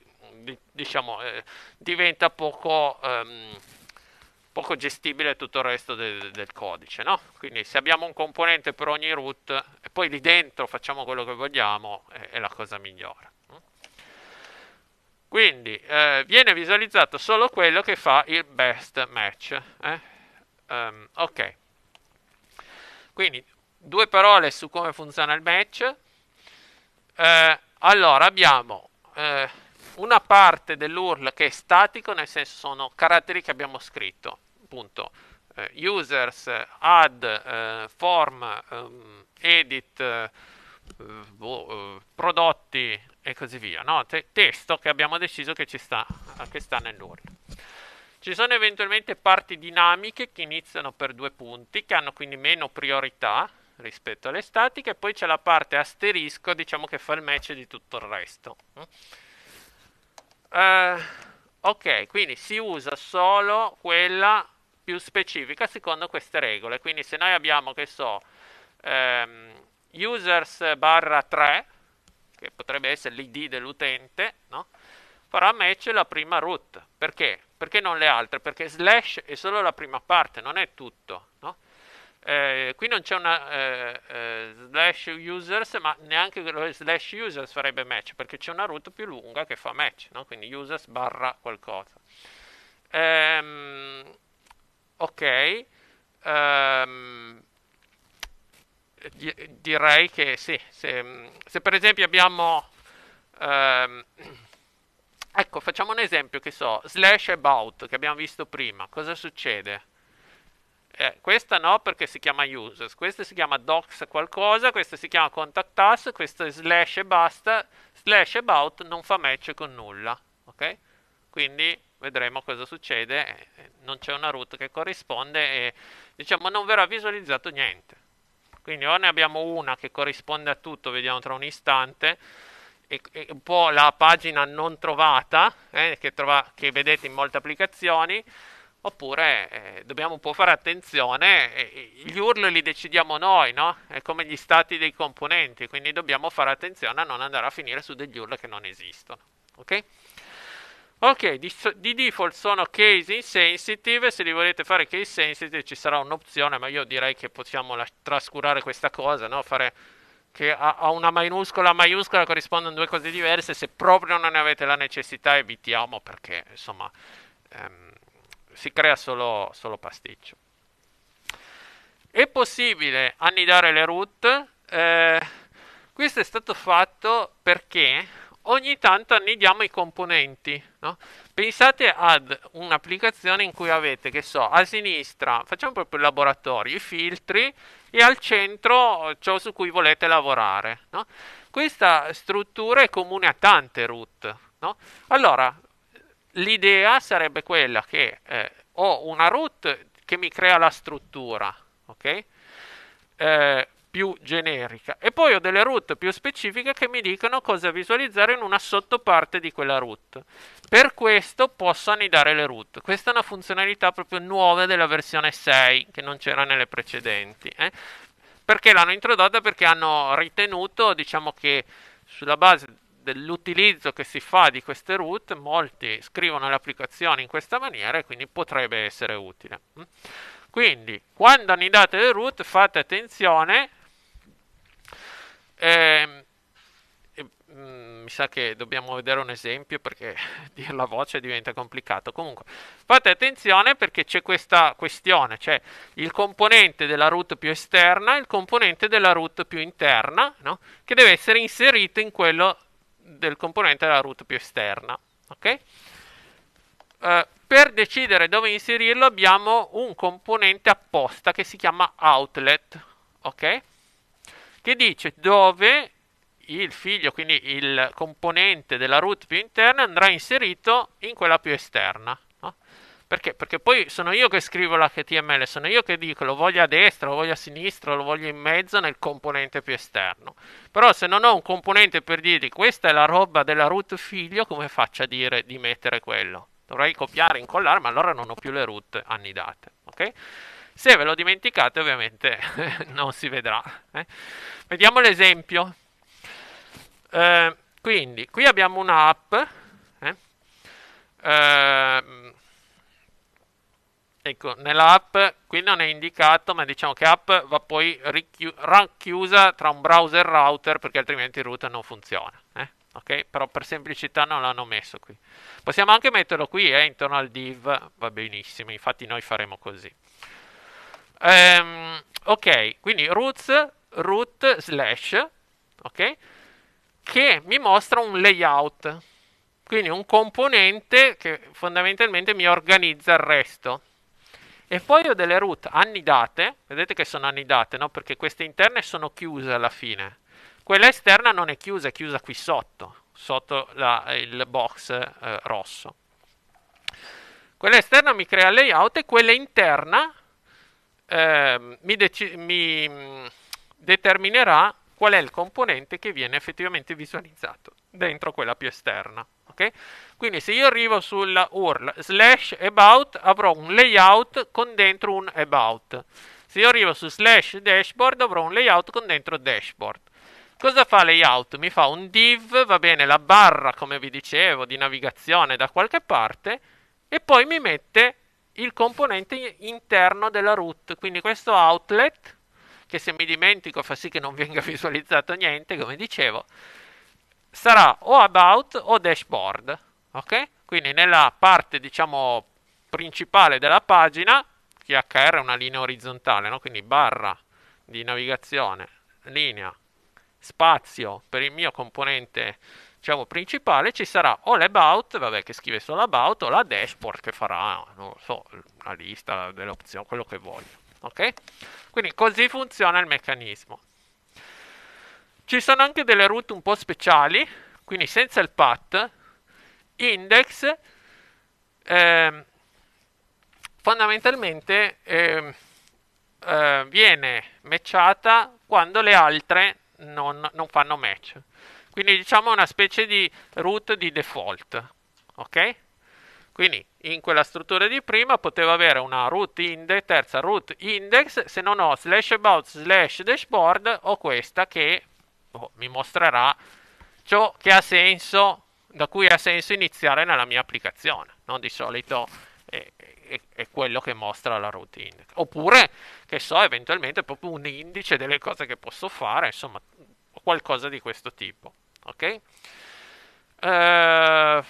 A: diciamo eh, diventa poco... Ehm, poco gestibile tutto il resto del, del codice, no? Quindi se abbiamo un componente per ogni root e poi lì dentro facciamo quello che vogliamo, è, è la cosa migliore. Mm? Quindi eh, viene visualizzato solo quello che fa il best match. Eh? Um, ok. Quindi due parole su come funziona il match. Eh, allora abbiamo eh, una parte dell'URL che è statico, nel senso sono caratteri che abbiamo scritto appunto eh, users, add, eh, form, um, edit, eh, boh, prodotti e così via, no? Te testo che abbiamo deciso che ci sta, che sta nell'URL. Ci sono eventualmente parti dinamiche che iniziano per due punti, che hanno quindi meno priorità rispetto alle statiche, e poi c'è la parte asterisco, diciamo che fa il match di tutto il resto. Uh, ok, quindi si usa solo quella più specifica secondo queste regole. Quindi se noi abbiamo, che so, ehm, users barra 3, che potrebbe essere l'id dell'utente, no? farà match la prima root. Perché? Perché non le altre? Perché slash è solo la prima parte, non è tutto. No? Eh, qui non c'è una eh, eh, slash users, ma neanche lo slash users farebbe match, perché c'è una root più lunga che fa match, no? quindi users barra qualcosa. Ehm, ok, um, direi che sì, se, se per esempio abbiamo... Um, ecco, facciamo un esempio che so, slash about che abbiamo visto prima, cosa succede? Eh, questa no perché si chiama users, questa si chiama docs qualcosa, questa si chiama contact us, questa è slash e basta, slash about non fa match con nulla, ok? Quindi vedremo cosa succede, non c'è una root che corrisponde e diciamo non verrà visualizzato niente. Quindi o ne abbiamo una che corrisponde a tutto, vediamo tra un istante, e, e un po' la pagina non trovata, eh, che, trova, che, vedete in molte applicazioni, oppure eh, dobbiamo un po' fare attenzione, e, e gli URL li decidiamo noi, no? È come gli stati dei componenti, quindi dobbiamo fare attenzione a non andare a finire su degli URL che non esistono. Okay? Ok, di, di, default sono case insensitive, se li volete fare case sensitive ci sarà un'opzione, ma io direi che possiamo la, trascurare questa cosa, no? Fare che a, a una maiuscola a maiuscola corrispondono due cose diverse, se proprio non ne avete la necessità evitiamo perché insomma ehm, si crea solo, solo pasticcio. È possibile annidare le root? Eh, questo è stato fatto perché ogni tanto annidiamo i componenti. No? Pensate ad un'applicazione in cui avete, che so, a sinistra, facciamo proprio il laboratorio, i filtri e al centro ciò su cui volete lavorare. No? Questa struttura è comune a tante root. No? Allora, l'idea sarebbe quella che eh, ho una root che mi crea la struttura, ok? Eh, più generica e poi ho delle route più specifiche che mi dicono cosa visualizzare in una sottoparte di quella route. Per questo posso annidare le route. Questa è una funzionalità proprio nuova della versione 6 che non c'era nelle precedenti. Eh? Perché l'hanno introdotta? Perché hanno ritenuto, diciamo che sulla base dell'utilizzo che si fa di queste route, molti scrivono le applicazioni in questa maniera e quindi potrebbe essere utile. Mm. Quindi, quando annidate le root, fate attenzione Ehm, e, mm, mi sa che dobbiamo vedere un esempio perché (laughs) dire la voce diventa complicato. Comunque, fate attenzione perché c'è questa questione, c'è cioè il componente della root più esterna e il componente della root più interna, no? che deve essere inserito in quello del componente della root più esterna. Okay? Uh, per decidere dove inserirlo abbiamo un componente apposta che si chiama outlet. Okay? che dice dove il figlio, quindi il componente della root più interna, andrà inserito in quella più esterna. No? Perché? Perché poi sono io che scrivo l'HTML, sono io che dico lo voglio a destra, lo voglio a sinistra, lo voglio in mezzo nel componente più esterno. Però se non ho un componente per dirgli questa è la roba della root figlio, come faccio a dire di mettere quello? Dovrei copiare, incollare, ma allora non ho più le root annidate. Ok? Se ve lo dimenticate ovviamente (laughs) non si vedrà. Eh? Vediamo l'esempio. Eh, quindi qui abbiamo un'app. Eh? Ehm, ecco, nell'app qui non è indicato, ma diciamo che app va poi racchiusa tra un browser e router perché altrimenti il router non funziona. Eh. Okay? Però per semplicità non l'hanno messo qui. Possiamo anche metterlo qui, eh, intorno al div, va benissimo, infatti noi faremo così. Um, ok, quindi roots, root slash, ok? Che mi mostra un layout, quindi un componente che fondamentalmente mi organizza il resto. E poi ho delle root annidate, vedete che sono annidate, no? Perché queste interne sono chiuse alla fine. Quella esterna non è chiusa, è chiusa qui sotto, sotto la, il box eh, rosso. Quella esterna mi crea il layout e quella interna eh, mi, dec- mi mm, determinerà qual è il componente che viene effettivamente visualizzato dentro quella più esterna. Okay? Quindi se io arrivo sulla URL slash about avrò un layout con dentro un about. Se io arrivo su slash dashboard avrò un layout con dentro dashboard. Cosa fa layout? Mi fa un div, va bene, la barra come vi dicevo di navigazione da qualche parte e poi mi mette il componente interno della root, quindi questo outlet che se mi dimentico fa sì che non venga (laughs) visualizzato niente, come dicevo, sarà o about o dashboard, ok? Quindi nella parte, diciamo, principale della pagina, THR è una linea orizzontale, no? Quindi barra di navigazione, linea, spazio per il mio componente diciamo, principale ci sarà o l'about, vabbè, che scrive solo about, o la dashboard che farà, non lo so, la lista delle opzioni, quello che voglio. Ok? Quindi così funziona il meccanismo. Ci sono anche delle route un po' speciali, quindi senza il path, index, eh, fondamentalmente eh, eh, viene matchata quando le altre non, non fanno match. Quindi diciamo una specie di root di default, ok? Quindi in quella struttura di prima poteva avere una root index, terza root index, se non ho slash about slash dashboard ho questa che oh, mi mostrerà ciò che ha senso, da cui ha senso iniziare nella mia applicazione. Non di solito è, è, è, quello che mostra la root index. Oppure, che so, eventualmente proprio un indice delle cose che posso fare, insomma, qualcosa di questo tipo ok? Eh,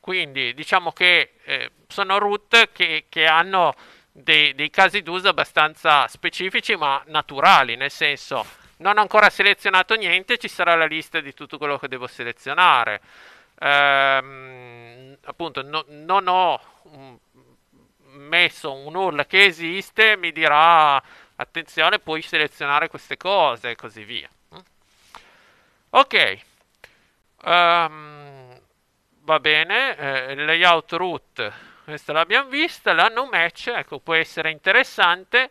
A: quindi diciamo che eh, sono route che, che hanno dei, dei casi d'uso abbastanza specifici ma naturali, nel senso non ho ancora selezionato niente, ci sarà la lista di tutto quello che devo selezionare. Ehm, appunto, no, non ho mm, messo un URL che esiste, mi dirà attenzione, puoi selezionare queste cose e così via. Mm? Ok. Um, va bene, eh, layout root, questa l'abbiamo vista, la no match, ecco, può essere interessante.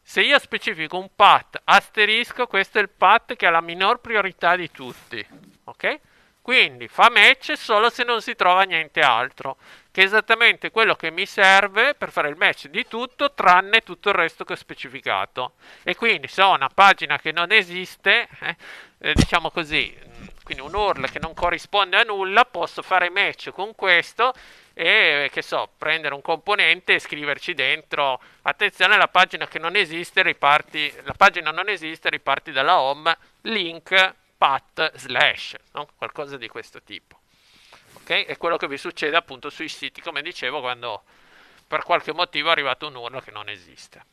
A: Se io specifico un path asterisco, questo è il path che ha la minor priorità di tutti, ok? Quindi fa match solo se non si trova niente altro, che è esattamente quello che mi serve per fare il match di tutto tranne tutto il resto che ho specificato. E quindi se ho una pagina che non esiste, eh, eh diciamo così, quindi un URL che non corrisponde a nulla, posso fare match con questo e che so, prendere un componente e scriverci dentro attenzione la pagina che non esiste, riparti la pagina non esiste, riparti dalla home, link path slash, no? qualcosa di questo tipo. Ok? È quello che vi succede appunto sui siti, come dicevo, quando per qualche motivo è arrivato un URL che non esiste.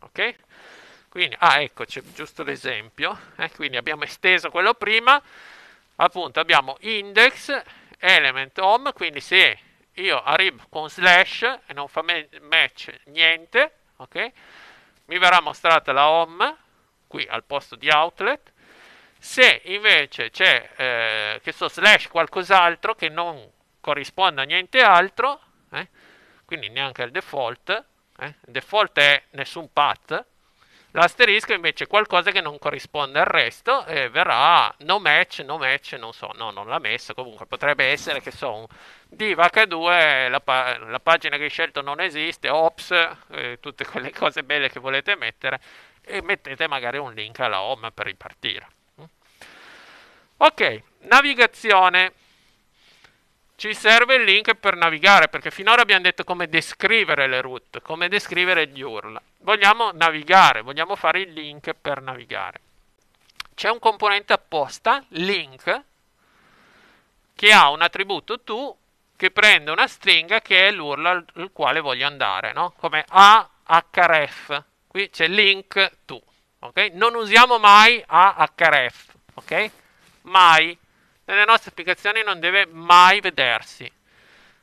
A: Ok? Quindi, ah, ecco, c'è giusto l'esempio. Eh? Quindi abbiamo esteso quello prima appunto abbiamo index element home, quindi se io arrivo con slash e non fa match niente, ok? Mi verrà mostrata la home qui al posto di outlet. Se invece c'è eh, che so slash qualcos'altro che non corrisponde a niente altro, eh, quindi neanche al default, eh, default è nessun path, L'asterisco invece è qualcosa che non corrisponde al resto e verrà no match, no match, non so, no, non l'ha messo, comunque potrebbe essere che so, diva H2, la, pa- la, pagina che hai scelto non esiste, ops, eh, tutte quelle cose belle che volete mettere e mettete magari un link alla home per ripartire. Mm. Ok, navigazione ci serve il link per navigare, perché finora abbiamo detto come descrivere le route, come descrivere gli URL. Vogliamo navigare, vogliamo fare il link per navigare. C'è un componente apposta, link, che ha un attributo to che prende una stringa che è l'URL al quale voglio andare, no? come ahref. Qui c'è link to. Okay? Non usiamo mai ahref, ok? Mai nelle nostre applicazioni non deve mai vedersi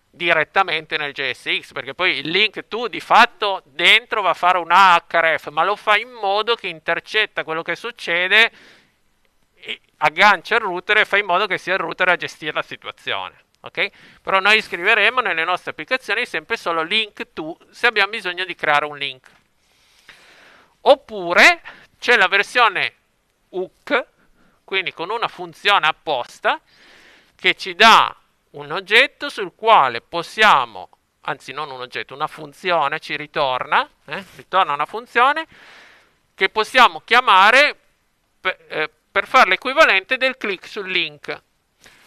A: direttamente nel JSX, perché poi il link tu di fatto dentro va a fare un href, ma lo fa in modo che intercetta quello che succede, aggancia il router e fa in modo che sia il router a gestire la situazione. ok Però noi scriveremo nelle nostre applicazioni sempre solo link to se abbiamo bisogno di creare un link. Oppure c'è la versione hook quindi con una funzione apposta che ci dà un oggetto sul quale possiamo, anzi non un oggetto, una funzione ci ritorna, eh, ritorna una funzione che possiamo chiamare per, eh, per fare l'equivalente del click sul link.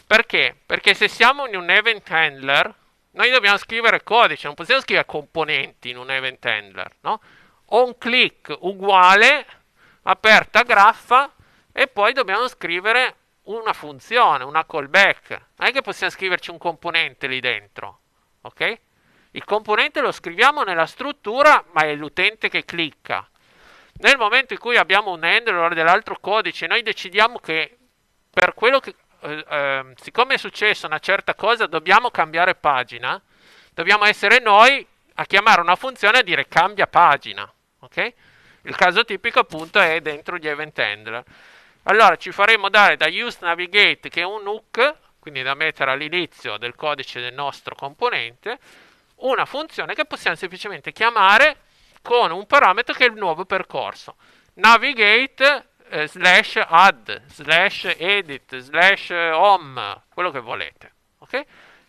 A: Perché? Perché se siamo in un event handler, noi dobbiamo scrivere codice, non possiamo scrivere componenti in un event handler, no? On click uguale aperta graffa e poi dobbiamo scrivere una funzione, una callback. Non è che possiamo scriverci un componente lì dentro, ok? Il componente lo scriviamo nella struttura, ma è l'utente che clicca. Nel momento in cui abbiamo un handler dell'altro codice, noi decidiamo che per quello che eh, eh, siccome è successa una certa cosa, dobbiamo cambiare pagina. Dobbiamo essere noi a chiamare una funzione e dire cambia pagina, ok? Il caso tipico appunto è dentro gli event handler. Allora ci faremo dare da use navigate che è un hook, quindi da mettere all'inizio del codice del nostro componente, una funzione che possiamo semplicemente chiamare con un parametro che è il nuovo percorso. Navigate eh, slash add slash edit slash home, quello che volete. Okay?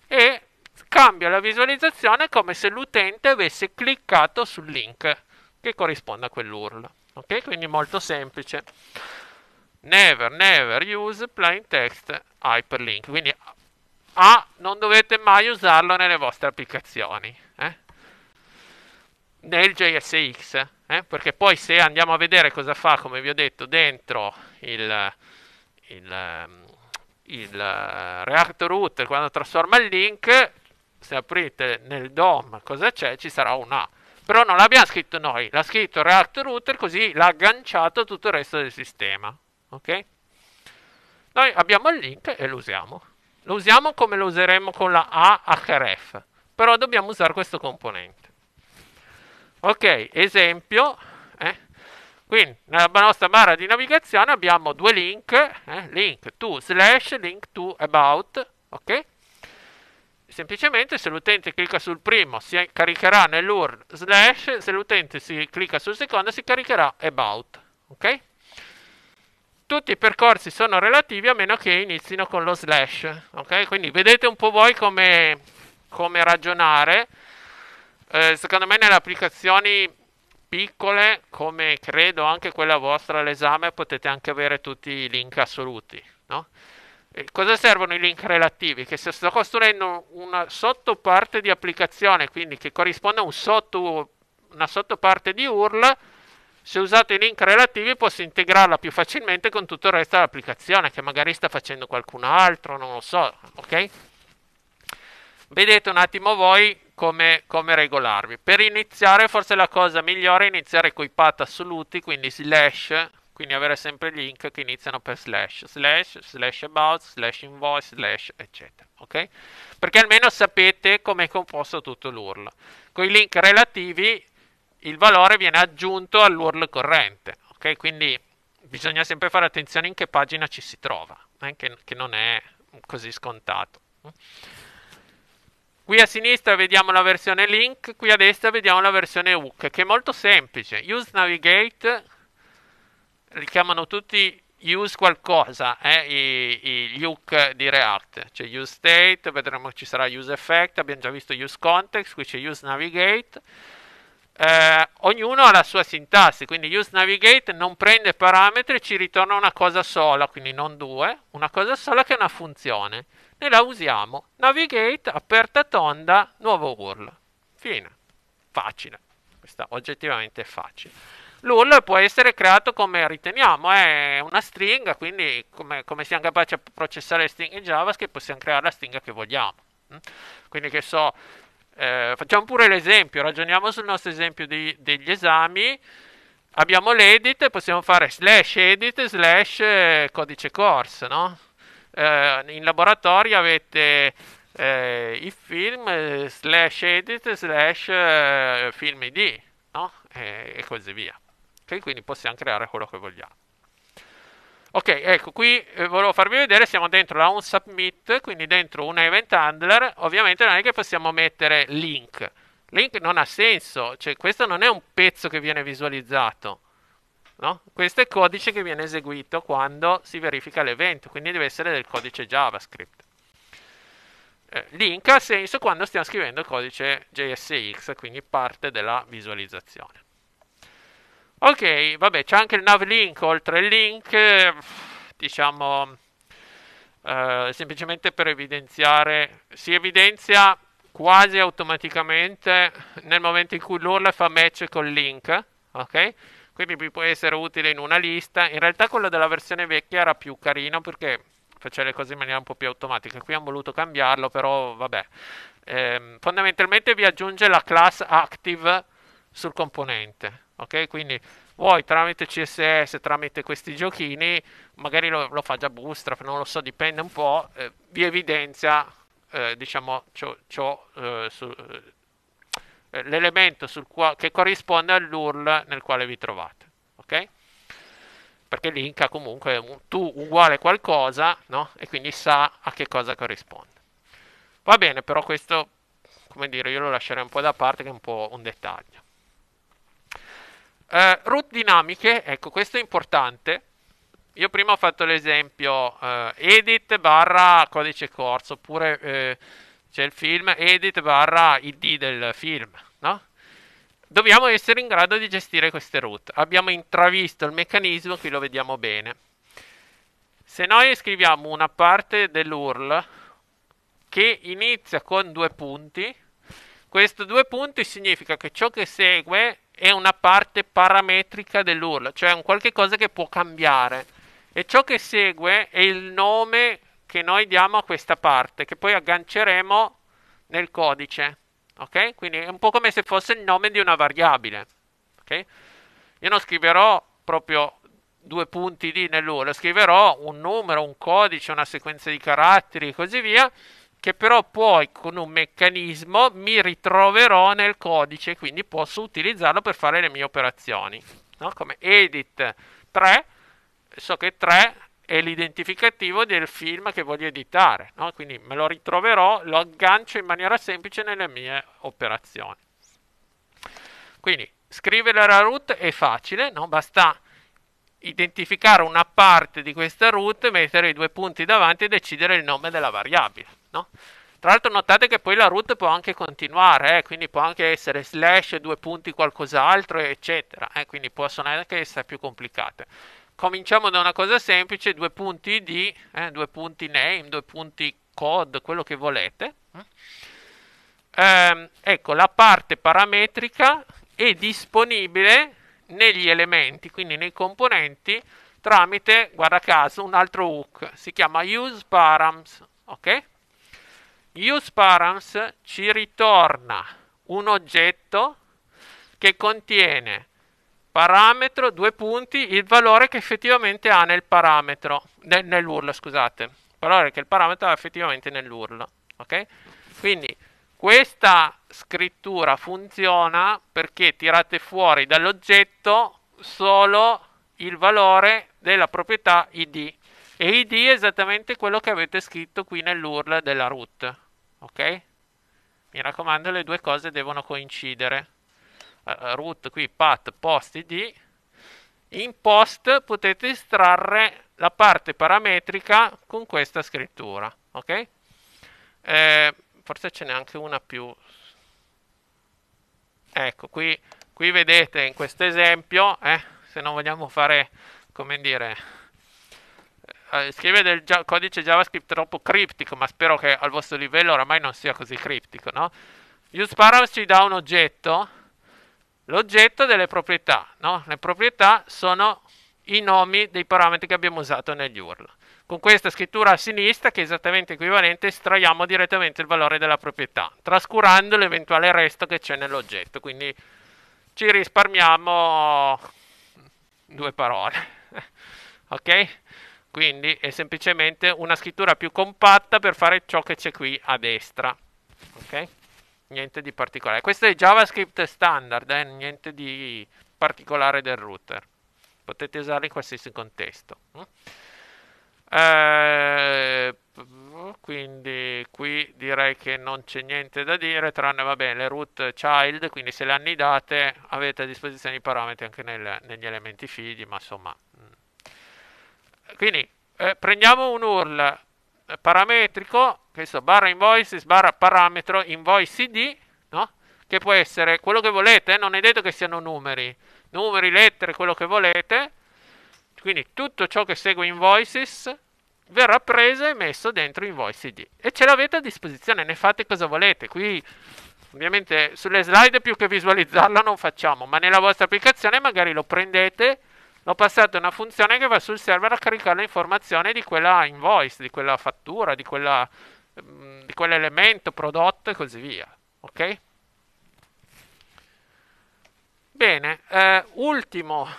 A: E cambia la visualizzazione come se l'utente avesse cliccato sul link che corrisponde a quell'URL. Ok? Quindi molto semplice never never use plain text hyperlink quindi A non dovete mai usarlo nelle vostre applicazioni eh? nel JSX eh? perché poi se andiamo a vedere cosa fa come vi ho detto dentro il, il, il eh, React root quando trasforma il link se aprite nel DOM cosa c'è ci sarà un A però non l'abbiamo scritto noi, l'ha scritto React Router così l'ha agganciato a tutto il resto del sistema ok? Noi abbiamo il link e lo usiamo. Lo usiamo come lo useremo con la AHRF, però dobbiamo usare questo componente. Ok, esempio. Eh? Quindi nella nostra barra di navigazione abbiamo due link, eh? link to slash, link to about, ok? Semplicemente se l'utente clicca sul primo si caricherà nell'URL slash, se l'utente si clicca sul secondo si caricherà about, ok? tutti i percorsi sono relativi a meno che inizino con lo slash. Okay? Quindi vedete un po' voi come, come ragionare. Eh, secondo me nelle applicazioni piccole, come credo anche quella vostra all'esame, potete anche avere tutti i link assoluti. No? cosa servono i link relativi? Che se sto costruendo una sottoparte di applicazione, quindi che corrisponde a un sotto, una sottoparte di URL, se usate i link relativi posso integrarla più facilmente con tutto il resto dell'applicazione che magari sta facendo qualcun altro, non lo so, ok? Vedete un attimo voi come, come regolarvi. Per iniziare forse la cosa migliore è iniziare con i path assoluti, quindi slash, quindi avere sempre link che iniziano per slash, slash, slash about, slash invoice, slash eccetera, ok? Perché almeno sapete come è composto tutto l'URL. Con i link relativi il valore viene aggiunto all'URL corrente. Okay? Quindi bisogna sempre fare attenzione in che pagina ci si trova, eh? che, che non è così scontato. Qui a sinistra vediamo la versione link, qui a destra vediamo la versione hook, che è molto semplice. Use navigate, richiamano tutti use qualcosa, eh, i, i, gli hook di React. C'è use state, vedremo ci sarà use effect, abbiamo già visto use context, qui c'è use navigate eh, ognuno ha la sua sintassi, quindi useNavigate non prende parametri, ci ritorna una cosa sola, quindi non due, una cosa sola che è una funzione. Noi la usiamo, navigate, aperta tonda, nuovo URL. Fine. Facile. Questa oggettivamente è facile. L'URL può essere creato come riteniamo, eh, è una stringa, quindi come, come siamo capaci a processare le stringhe in JavaScript possiamo creare la stringa che vogliamo. Mm. Quindi che so, eh, facciamo pure l'esempio, ragioniamo sul nostro esempio di, degli esami. Abbiamo l'edit, possiamo fare slash edit slash eh, codice corse, no? eh, in laboratorio avete eh, i film eh, slash edit slash eh, film id, no? e, e così via. E quindi possiamo creare quello che vogliamo. Ok, ecco qui eh, volevo farvi vedere, siamo dentro la un submit, quindi dentro un event handler, ovviamente non è che possiamo mettere link. Link non ha senso, cioè questo non è un pezzo che viene visualizzato. No? Questo è codice che viene eseguito quando si verifica l'evento, quindi deve essere del codice JavaScript. Eh, link ha senso quando stiamo scrivendo il codice JSX, quindi parte della visualizzazione. Ok, vabbè, c'è anche il nav link, oltre il link, diciamo, eh, semplicemente per evidenziare, si evidenzia quasi automaticamente nel momento in cui l'URL fa match col link, ok? Quindi vi può essere utile in una lista, in realtà quello della versione vecchia era più carino perché faceva le cose in maniera un po' più automatica, qui hanno voluto cambiarlo, però vabbè. Eh, fondamentalmente vi aggiunge la class active sul componente, ok? Quindi voi tramite CSS, tramite questi giochini, magari lo, lo fa già Bootstrap, non lo so, dipende un po', eh, vi evidenzia, eh, diciamo, ciò, ciò, eh, su, eh, eh, l'elemento qua- che corrisponde all'URL nel quale vi trovate, ok? Perché l'inca comunque un tu uguale qualcosa, no? E quindi sa a che cosa corrisponde. Va bene, però questo, come dire, io lo lascerei un po' da parte, che è un po' un dettaglio. Uh, eh, root dinamiche, ecco questo è importante. Io prima ho fatto l'esempio uh, edit barra codice corso, oppure eh, c'è il film edit barra id del film, no? Dobbiamo essere in grado di gestire queste root. Abbiamo intravisto il meccanismo, qui lo vediamo bene. Se noi scriviamo una parte dell'URL che inizia con due punti, questo due punti significa che ciò che segue è una parte parametrica dell'URL, cioè un qualche cosa che può cambiare. E ciò che segue è il nome che noi diamo a questa parte, che poi agganceremo nel codice. Ok? Quindi è un po' come se fosse il nome di una variabile. Ok? Io non scriverò proprio due punti D nell'URL, scriverò un numero, un codice, una sequenza di caratteri e così via che però poi con un meccanismo mi ritroverò nel codice, quindi posso utilizzarlo per fare le mie operazioni. No? Come edit 3, so che 3 è l'identificativo del film che voglio editare, no? quindi me lo ritroverò, lo aggancio in maniera semplice nelle mie operazioni. Quindi scrivere la root è facile, no? basta identificare una parte di questa root, mettere i due punti davanti e decidere il nome della variabile no? Tra l'altro notate che poi la root può anche continuare, eh? quindi può anche essere slash, due punti, qualcos'altro, eccetera. Eh? Quindi possono anche essere più complicate. Cominciamo da una cosa semplice, due punti id, eh? due punti name, due punti code, quello che volete. Eh. Ehm, ecco, la parte parametrica è disponibile negli elementi, quindi nei componenti, tramite, guarda caso, un altro hook. Si chiama useParams, ok? useParams ci ritorna un oggetto che contiene parametro, due punti, il valore che effettivamente ha nel parametro, nel, nell'URL, scusate, il valore che il parametro ha effettivamente nell'URL, ok? Quindi questa scrittura funziona perché tirate fuori dall'oggetto solo il valore della proprietà id e id è esattamente quello che avete scritto qui nell'URL della root, ok? Mi raccomando le due cose devono coincidere. Uh, root qui path post id. In post potete estrarre la parte parametrica con questa scrittura, ok? Eh, forse ce n'è anche una più. Ecco, qui, qui vedete in questo esempio, eh, se non vogliamo fare, come dire, eh, scrivete il codice JavaScript troppo criptico, ma spero che al vostro livello oramai non sia così criptico, no? UseParameters ci dà un oggetto, l'oggetto delle proprietà, no? Le proprietà sono i nomi dei parametri che abbiamo usato negli URL. Con questa scrittura a sinistra, che è esattamente equivalente, estraiamo direttamente il valore della proprietà, trascurando l'eventuale resto che c'è nell'oggetto. Quindi ci risparmiamo due parole. (laughs) ok? quindi è semplicemente una scrittura più compatta per fare ciò che c'è qui a destra ok niente di particolare questo è javascript standard eh? niente di particolare del router potete usarlo in qualsiasi contesto mm? eh, quindi qui direi che non c'è niente da dire tranne va bene le root child quindi se le annidate avete a disposizione i parametri anche nel, negli elementi figli ma insomma quindi eh, prendiamo un URL parametrico, questo barra invoices, barra parametro, invoice id, no? che può essere quello che volete, non è detto che siano numeri, numeri, lettere, quello che volete, quindi tutto ciò che segue invoices verrà preso e messo dentro invoice id e ce l'avete a disposizione, ne fate cosa volete, qui ovviamente sulle slide più che visualizzarlo non facciamo, ma nella vostra applicazione magari lo prendete ho passato una funzione che va sul server a caricare l'informazione di quella invoice, di quella fattura, di, quella, mm, di quell'elemento prodotto e così via. Ok? Bene, eh, ultimo,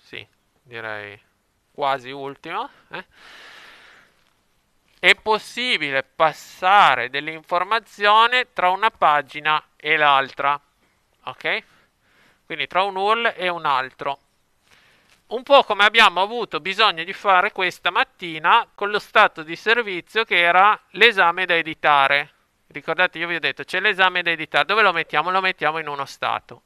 A: sì, direi quasi ultimo. Eh? È possibile passare dell'informazione tra una pagina e l'altra, ok? Quindi tra un URL e un altro. Un po' come abbiamo avuto bisogno di fare questa mattina con lo stato di servizio che era l'esame da editare. Ricordate, io vi ho detto, c'è l'esame da editare. Dove lo mettiamo? Lo mettiamo in uno stato.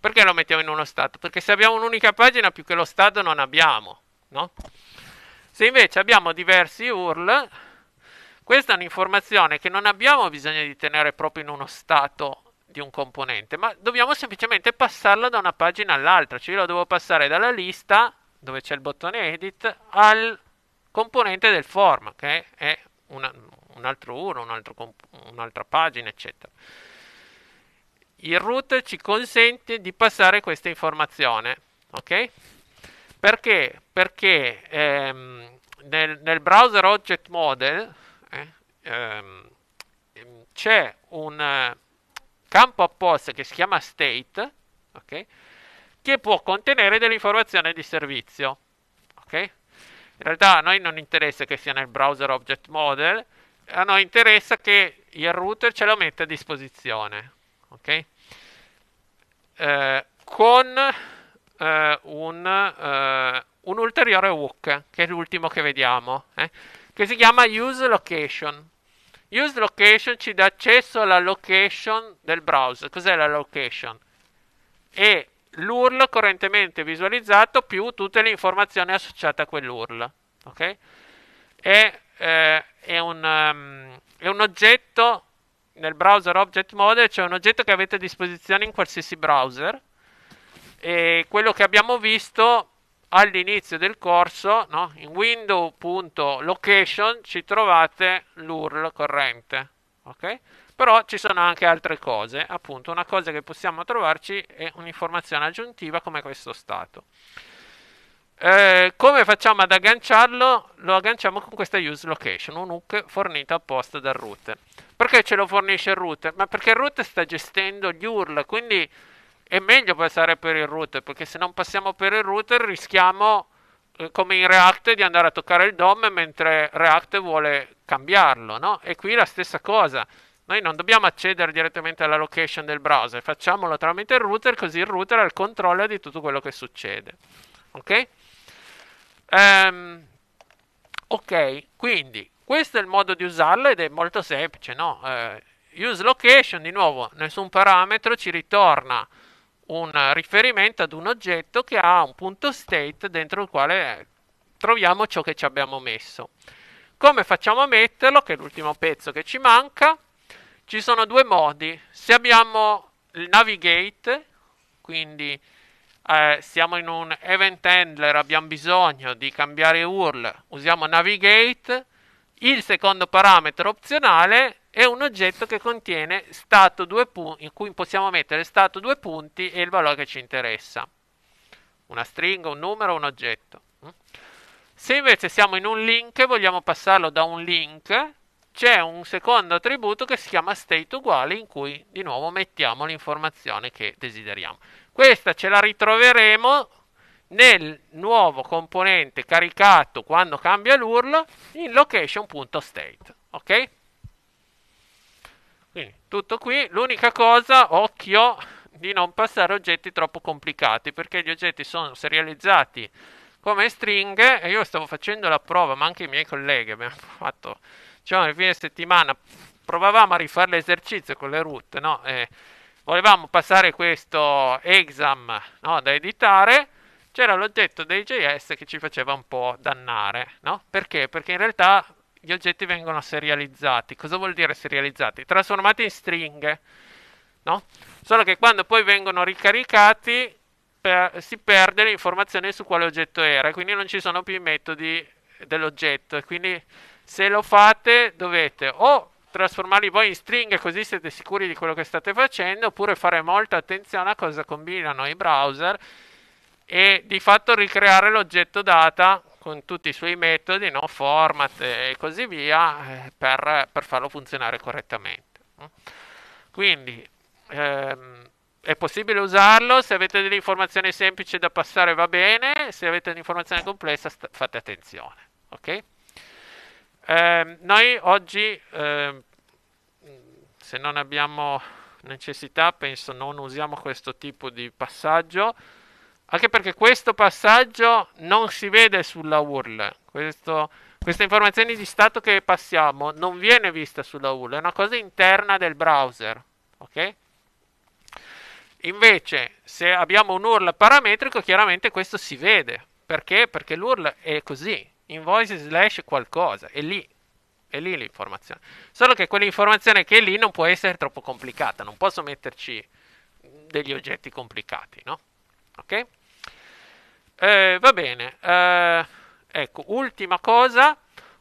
A: Perché lo mettiamo in uno stato? Perché se abbiamo un'unica pagina più che lo stato non abbiamo, no? Se invece abbiamo diversi URL, questa è un'informazione che non abbiamo bisogno di tenere proprio in uno stato di un componente, ma dobbiamo semplicemente passarlo da una pagina all'altra, cioè io lo devo passare dalla lista, dove c'è il bottone edit, al componente del form, che è una, un altro URL, un altro un'altra pagina, eccetera. Il root ci consente di passare questa informazione, ok? Perché? Perché ehm, nel, nel, browser object model eh, ehm, c'è un campo apposta che si chiama state, okay, che può contenere delle informazioni di servizio. Okay? In realtà a noi non interessa che sia nel browser object model, a noi interessa che il router ce lo metta a disposizione. Okay? Eh, con eh, un, eh, un, ulteriore hook, che è l'ultimo che vediamo, eh? che si chiama use location. Use location ci dà accesso alla location del browser. Cos'è la location? E l'URL correntemente visualizzato più tutte le informazioni associate a quell'URL. Ok? È, eh, è, un, um, è un oggetto nel browser object model, cioè un oggetto che avete a disposizione in qualsiasi browser. E quello che abbiamo visto all'inizio del corso, no? in window.location ci trovate l'URL corrente, ok? Però ci sono anche altre cose, appunto una cosa che possiamo trovarci è un'informazione aggiuntiva come questo stato. Eh, come facciamo ad agganciarlo? Lo agganciamo con questa use location, un hook fornito apposta dal router. Perché ce lo fornisce il router? Ma perché il router sta gestendo gli URL, quindi è meglio passare per il router, perché se non passiamo per il router rischiamo, eh, come in React, di andare a toccare il DOM mentre React vuole cambiarlo, no? E qui la stessa cosa. Noi non dobbiamo accedere direttamente alla location del browser, facciamolo tramite il router, così il router ha il controllo di tutto quello che succede. Ok? Um, ok, quindi questo è il modo di usarlo ed è molto semplice, no? Eh, use location, di nuovo, nessun parametro ci ritorna un riferimento ad un oggetto che ha un punto state dentro il quale troviamo ciò che ci abbiamo messo. Come facciamo a metterlo? Che è l'ultimo pezzo che ci manca. Ci sono due modi. Se abbiamo il navigate, quindi eh, siamo in un event handler, abbiamo bisogno di cambiare URL, usiamo navigate. Il secondo parametro opzionale è un oggetto che contiene stato due punti, in cui possiamo mettere stato due punti e il valore che ci interessa. Una stringa, un numero, un oggetto. Se invece siamo in un link e vogliamo passarlo da un link, c'è un secondo attributo che si chiama state uguale in cui di nuovo mettiamo l'informazione che desideriamo. Questa ce la ritroveremo nel nuovo componente caricato quando cambia l'URL in location.state. Ok? Quindi tutto qui, l'unica cosa, occhio di non passare oggetti troppo complicati perché gli oggetti sono serializzati come stringhe e io stavo facendo la prova, ma anche i miei colleghi abbiamo (laughs) fatto, diciamo, nel fine settimana provavamo a rifare l'esercizio con le root, no? E eh, volevamo passare questo exam no? da editare, c'era l'oggetto dei JS che ci faceva un po' dannare, no? Perché? Perché in realtà gli oggetti vengono serializzati. Cosa vuol dire serializzati? Trasformati in stringhe, no? Solo che quando poi vengono ricaricati per, si perde l'informazione su quale oggetto era, quindi non ci sono più i metodi dell'oggetto. Quindi se lo fate dovete o trasformarli voi in stringhe così siete sicuri di quello che state facendo, oppure fare molta attenzione a cosa combinano i browser e di fatto ricreare l'oggetto data con tutti i suoi metodi, no? format e così via, eh, per, per farlo funzionare correttamente. Quindi ehm, è possibile usarlo, se avete delle informazioni semplici da passare va bene, se avete un'informazione complessa st- fate attenzione. Okay? Ehm, noi oggi, ehm, se non abbiamo necessità, penso non usiamo questo tipo di passaggio anche perché questo passaggio non si vede sulla URL. Questo, questa informazione di stato che passiamo non viene vista sulla URL, è una cosa interna del browser. Ok? Invece, se abbiamo un URL parametrico, chiaramente questo si vede. Perché? Perché l'URL è così, invoice slash qualcosa, è lì, è lì l'informazione. Solo che quell'informazione che è lì non può essere troppo complicata, non posso metterci degli oggetti complicati, no? Ok? Eh, va bene, eh, ecco, ultima cosa,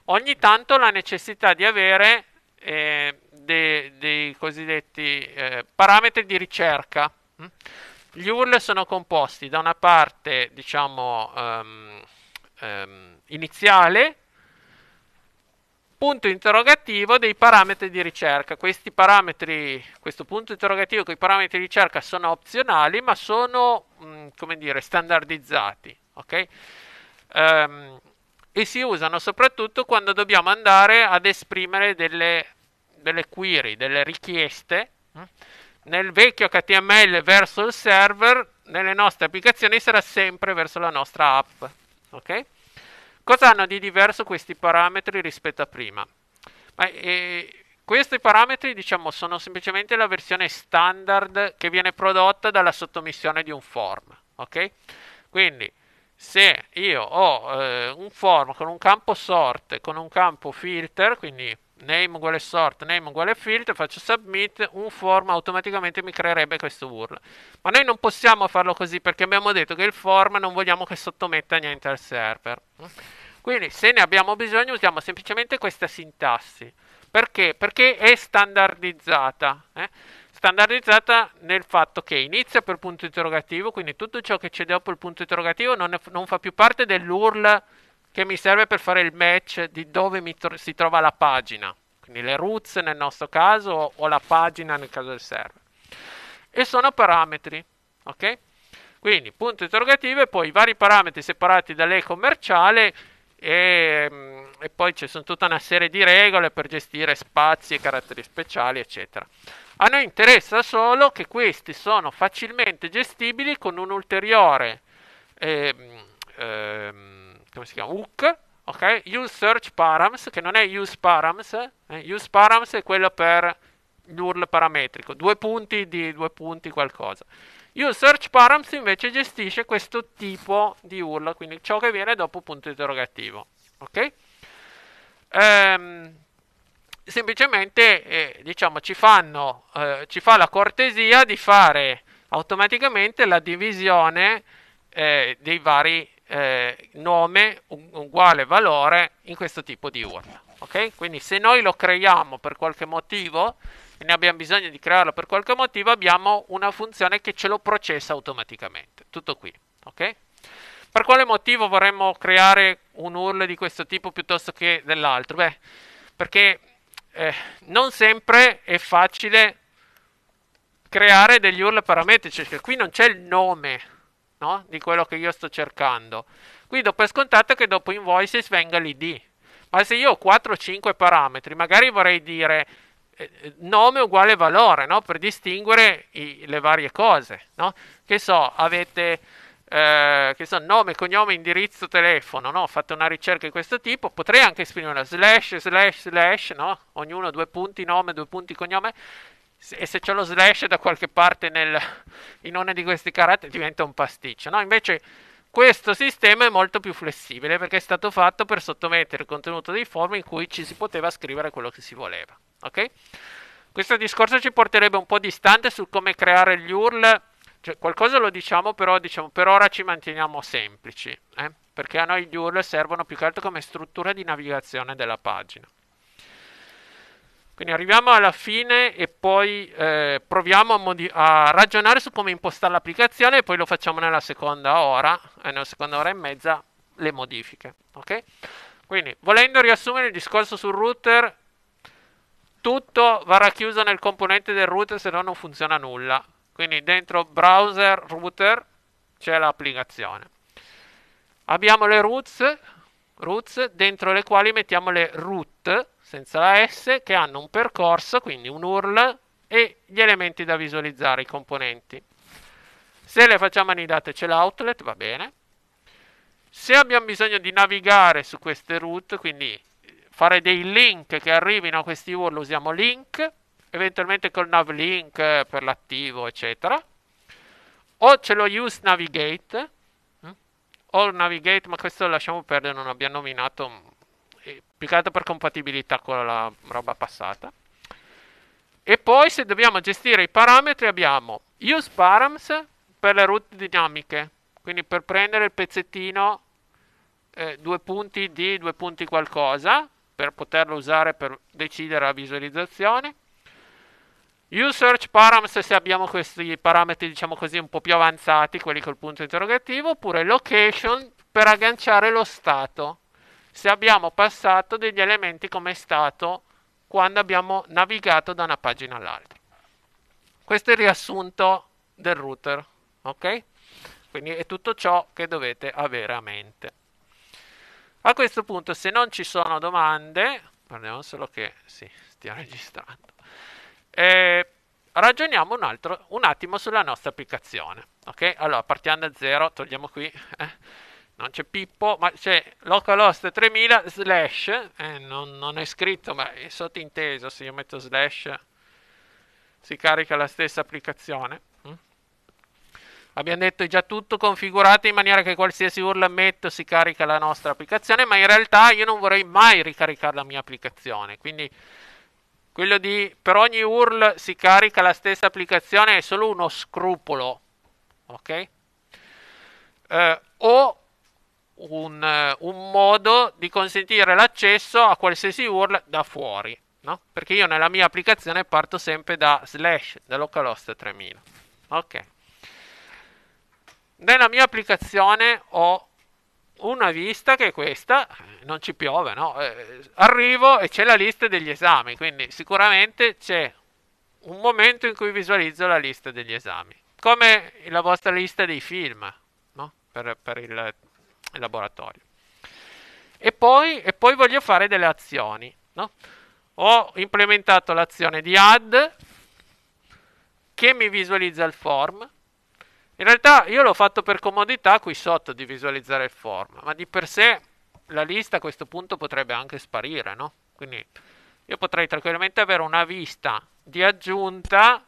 A: ogni tanto la necessità di avere eh, dei, dei, cosiddetti eh, parametri di ricerca. Gli URL sono composti da una parte, diciamo, um, um, iniziale, punto interrogativo dei parametri di ricerca. Questi parametri, questo punto interrogativo con i parametri di ricerca sono opzionali, ma sono, mm, come dire, standardizzati, ok? Um, e si usano soprattutto quando dobbiamo andare ad esprimere delle, delle query, delle richieste. Mm? Nel vecchio HTML verso il server, nelle nostre applicazioni sarà sempre verso la nostra app, ok? Cosa hanno di diverso questi parametri rispetto a prima? Ma, eh, questi parametri diciamo, sono semplicemente la versione standard che viene prodotta dalla sottomissione di un form. Okay? Quindi se io ho eh, un form con un campo sort, con un campo filter, quindi name uguale sort, name uguale field, faccio submit, un form automaticamente mi creerebbe questo URL. Ma noi non possiamo farlo così perché abbiamo detto che il form non vogliamo che sottometta niente al server. Quindi se ne abbiamo bisogno usiamo semplicemente questa sintassi. Perché? Perché è standardizzata. Eh? Standardizzata nel fatto che inizia per punto interrogativo, quindi tutto ciò che c'è dopo il punto interrogativo non, è, non fa più parte dell'URL che mi serve per fare il match di dove tro- si trova la pagina, quindi le roots nel nostro caso o la pagina nel caso del server. E sono parametri, ok? Quindi punto interrogativo e poi vari parametri separati dall'e commerciale e, mm, e poi ci sono tutta una serie di regole per gestire spazi e caratteri speciali, eccetera. A noi interessa solo che questi sono facilmente gestibili con un ulteriore eh, eh, come si chiama? Hook, ok? Use search params, che non è use params, eh? use params è quello per l'URL parametrico, due punti di due punti qualcosa. Use search params invece gestisce questo tipo di URL, quindi ciò che viene dopo punto interrogativo, ok? Ehm, semplicemente, eh, diciamo, ci fanno, eh, ci fa la cortesia di fare automaticamente la divisione eh, dei vari eh, nome uguale valore in questo tipo di URL. Okay? Quindi se noi lo creiamo per qualche motivo, e ne abbiamo bisogno di crearlo per qualche motivo, abbiamo una funzione che ce lo processa automaticamente. Tutto qui. Okay? Per quale motivo vorremmo creare un URL di questo tipo piuttosto che dell'altro? Beh, perché eh, non sempre è facile creare degli URL parametrici, perché qui non c'è il nome no? di quello che io sto cercando. Qui do per scontato che dopo invoices venga l'id. Ma se io ho 4 5 parametri, magari vorrei dire eh, eh, nome uguale valore, no? per distinguere i, le varie cose. No? Che so, avete eh, che so, nome, cognome, indirizzo, telefono, no? fate una ricerca di questo tipo, potrei anche esprimere una slash, slash, slash, no? ognuno due punti nome, due punti cognome, e se c'è lo slash da qualche parte nel, in uno di questi caratteri diventa un pasticcio. No? Invece questo sistema è molto più flessibile perché è stato fatto per sottomettere il contenuto dei form in cui ci si poteva scrivere quello che si voleva. Ok? Questo discorso ci porterebbe un po' distante su come creare gli URL, cioè, qualcosa lo diciamo però diciamo, per ora ci manteniamo semplici, eh? perché a noi gli URL servono più che altro come struttura di navigazione della pagina. Quindi arriviamo alla fine e poi eh, proviamo a, modi- a, ragionare su come impostare l'applicazione e poi lo facciamo nella seconda ora, eh, nella seconda ora e mezza, le modifiche. Ok? Quindi, volendo riassumere il discorso sul router, tutto va racchiuso nel componente del router se no non funziona nulla. Quindi dentro browser router c'è l'applicazione. Abbiamo le roots, roots dentro le quali mettiamo le root senza la S che hanno un percorso, quindi un URL e gli elementi da visualizzare, i componenti. Se le facciamo anidate c'è l'outlet, va bene. Se abbiamo bisogno di navigare su queste route, quindi fare dei link che arrivino a questi URL, usiamo link, eventualmente col nav link eh, per l'attivo, eccetera. O ce lo use navigate, hm? o navigate, ma questo lo lasciamo perdere, non abbiamo nominato più che altro per compatibilità con la roba passata. E poi se dobbiamo gestire i parametri abbiamo use params per le root dinamiche, quindi per prendere il pezzettino eh, due punti di due punti qualcosa per poterlo usare per decidere la visualizzazione. Use search params se abbiamo questi parametri diciamo così un po' più avanzati, quelli col punto interrogativo, oppure location per agganciare lo stato se abbiamo passato degli elementi come è stato quando abbiamo navigato da una pagina all'altra. Questo è il riassunto del router, ok? Quindi è tutto ciò che dovete avere a mente. A questo punto, se non ci sono domande, guardiamo solo che sì, stia registrando, eh, ragioniamo un, altro, un attimo sulla nostra applicazione, ok? Allora, partiamo da zero, togliamo qui. Eh non c'è Pippo, ma c'è localhost 3000 slash, eh, non, non, è scritto, ma è sottinteso, se io metto slash si carica la stessa applicazione. Mm. Abbiamo detto è già tutto configurato in maniera che qualsiasi urla metto si carica la nostra applicazione, ma in realtà io non vorrei mai ricaricare la mia applicazione, quindi quello di per ogni URL si carica la stessa applicazione è solo uno scrupolo, ok? Eh, o un, eh, un modo di consentire l'accesso a qualsiasi URL da fuori, no? Perché io nella mia applicazione parto sempre da slash, da localhost 3000. Ok. Nella mia applicazione ho una vista che è questa, non ci piove, no? Eh, arrivo e c'è la lista degli esami, quindi sicuramente c'è un momento in cui visualizzo la lista degli esami, come la vostra lista dei film, no? per, per il laboratorio. E poi, e poi voglio fare delle azioni. No? Ho implementato l'azione di add che mi visualizza il form. In realtà io l'ho fatto per comodità qui sotto di visualizzare il form, ma di per sé la lista a questo punto potrebbe anche sparire, no? Quindi io potrei tranquillamente avere una vista di aggiunta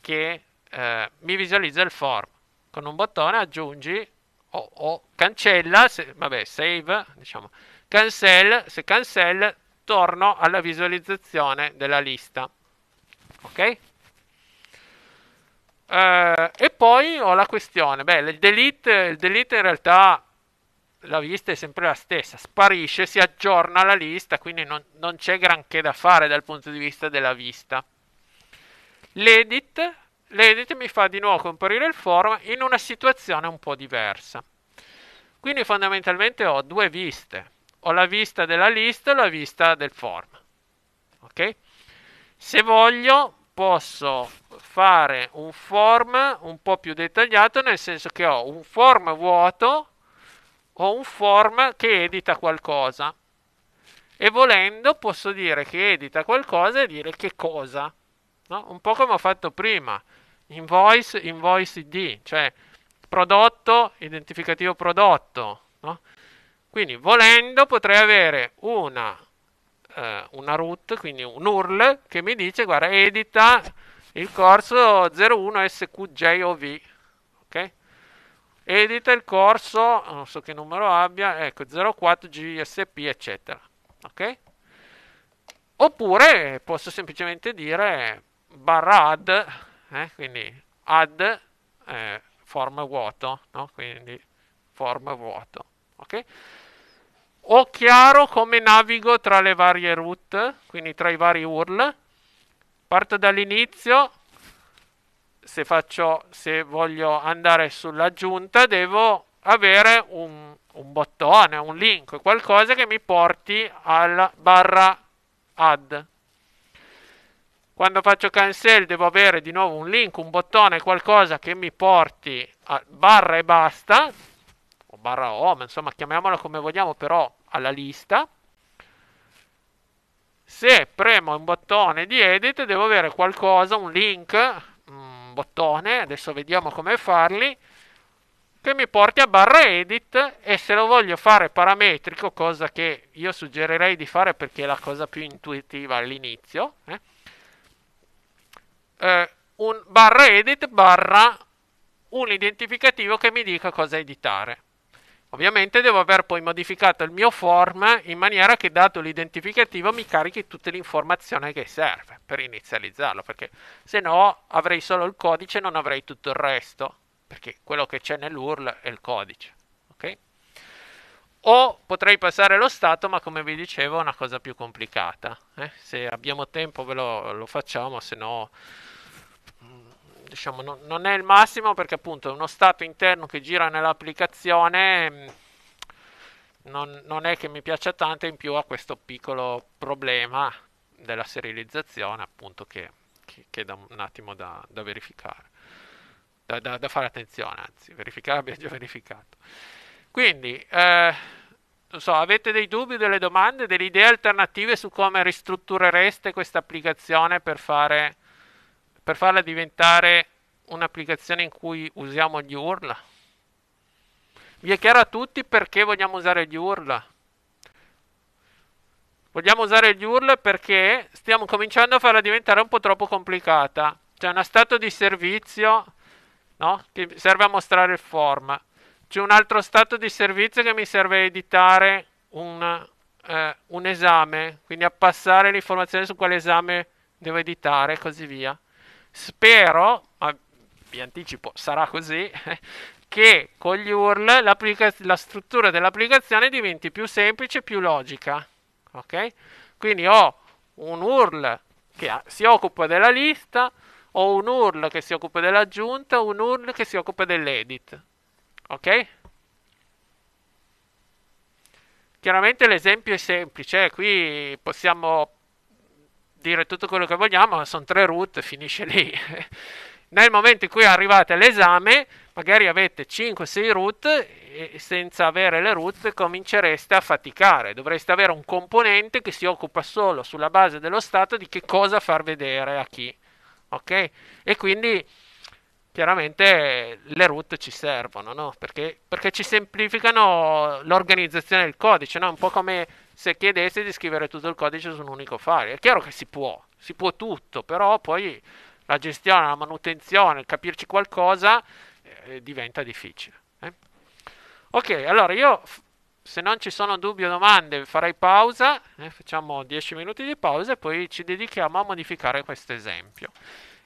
A: che eh, mi visualizza il form. Con un bottone aggiungi o, o cancella, se, vabbè, save, diciamo, cancel, se cancel torno alla visualizzazione della lista. Ok? Uh, e poi ho la questione, beh, il delete, il delete in realtà la vista è sempre la stessa, sparisce, si aggiorna la lista, quindi non, non c'è granché da fare dal punto di vista della vista. L'edit l'edit mi fa di nuovo comparire il form in una situazione un po' diversa. Quindi fondamentalmente ho due viste. Ho la vista della lista e la vista del form. Ok? Se voglio posso fare un form un po' più dettagliato, nel senso che ho un form vuoto o un form che edita qualcosa. E volendo posso dire che edita qualcosa e dire che cosa. No? Un po' come ho fatto prima invoice, invoice ID, cioè prodotto, identificativo prodotto. No? Quindi volendo potrei avere una, eh, una root, quindi un URL che mi dice guarda edita il corso 01 SQJOV. Okay? Edita il corso, non so che numero abbia, ecco 04 GSP eccetera. Ok? Oppure posso semplicemente dire barra add eh? quindi add eh, form vuoto, no? quindi form vuoto. Ok? Ho chiaro come navigo tra le varie route, quindi tra i vari URL. Parto dall'inizio, se, se voglio andare sull'aggiunta devo avere un, un, bottone, un link, qualcosa che mi porti alla barra add. Quando faccio cancel devo avere di nuovo un link, un bottone, qualcosa che mi porti a barra e basta, o barra home, insomma chiamiamolo come vogliamo però alla lista. Se premo un bottone di edit devo avere qualcosa, un link, un bottone, adesso vediamo come farli, che mi porti a barra edit e se lo voglio fare parametrico, cosa che io suggerirei di fare perché è la cosa più intuitiva all'inizio, eh? eh, un barra edit barra un identificativo che mi dica cosa editare. Ovviamente devo aver poi modificato il mio form in maniera che dato l'identificativo mi carichi tutte le informazioni che serve per inizializzarlo, perché se no avrei solo il codice e non avrei tutto il resto, perché quello che c'è nell'URL è il codice o potrei passare lo stato, ma come vi dicevo è una cosa più complicata. Eh? Se abbiamo tempo ve lo, lo facciamo, se no mm, diciamo no, non è il massimo perché appunto uno stato interno che gira nell'applicazione mm, non, non è che mi piaccia tanto, in più ha questo piccolo problema della serializzazione appunto che, che, che è da, un attimo da, da verificare, da, da, da fare attenzione, anzi verificare abbiamo già (laughs) verificato. Quindi, eh, non so, avete dei dubbi, delle domande, delle idee alternative su come ristrutturereste questa applicazione per, fare, per farla diventare un'applicazione in cui usiamo gli URL? Vi è chiaro a tutti perché vogliamo usare gli URL? Vogliamo usare gli URL perché stiamo cominciando a farla diventare un po' troppo complicata. C'è uno stato di servizio no? che serve a mostrare il form. C'è un altro stato di servizio che mi serve a editare un, eh, un esame, quindi a passare l'informazione su quale esame devo editare e così via. Spero, ma vi anticipo, sarà così, (laughs) che con gli URL la struttura dell'applicazione diventi più semplice e più logica. Ok? Quindi ho un URL che si occupa della lista, ho un URL che si occupa dell'aggiunta, un URL che si occupa dell'edit. Ok? Chiaramente l'esempio è semplice, eh, qui possiamo dire tutto quello che vogliamo, ma sono tre root, finisce lì. (laughs) Nel momento in cui arrivate all'esame, magari avete 5-6 root e senza avere le root comincereste a faticare. Dovreste avere un componente che si occupa solo sulla base dello stato di che cosa far vedere a chi. Ok? E quindi chiaramente le root ci servono, no? perché, perché, ci semplificano l'organizzazione del codice, no? Un po' come se chiedessi di scrivere tutto il codice su un unico file. È chiaro che si può, si può tutto, però poi la gestione, la manutenzione, capirci qualcosa eh, diventa difficile. Eh? Ok, allora io se non ci sono dubbi o domande farei pausa, eh, facciamo 10 minuti di pausa e poi ci dedichiamo a modificare questo esempio.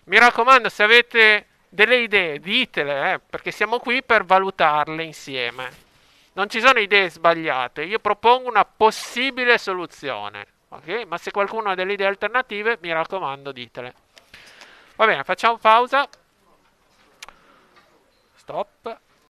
A: Mi raccomando, se avete delle idee, ditele, eh, perché siamo qui per valutarle insieme. Non ci sono idee sbagliate, io propongo una possibile soluzione, okay? ma se qualcuno ha delle idee alternative, mi raccomando, ditele. Va bene, facciamo pausa. Stop.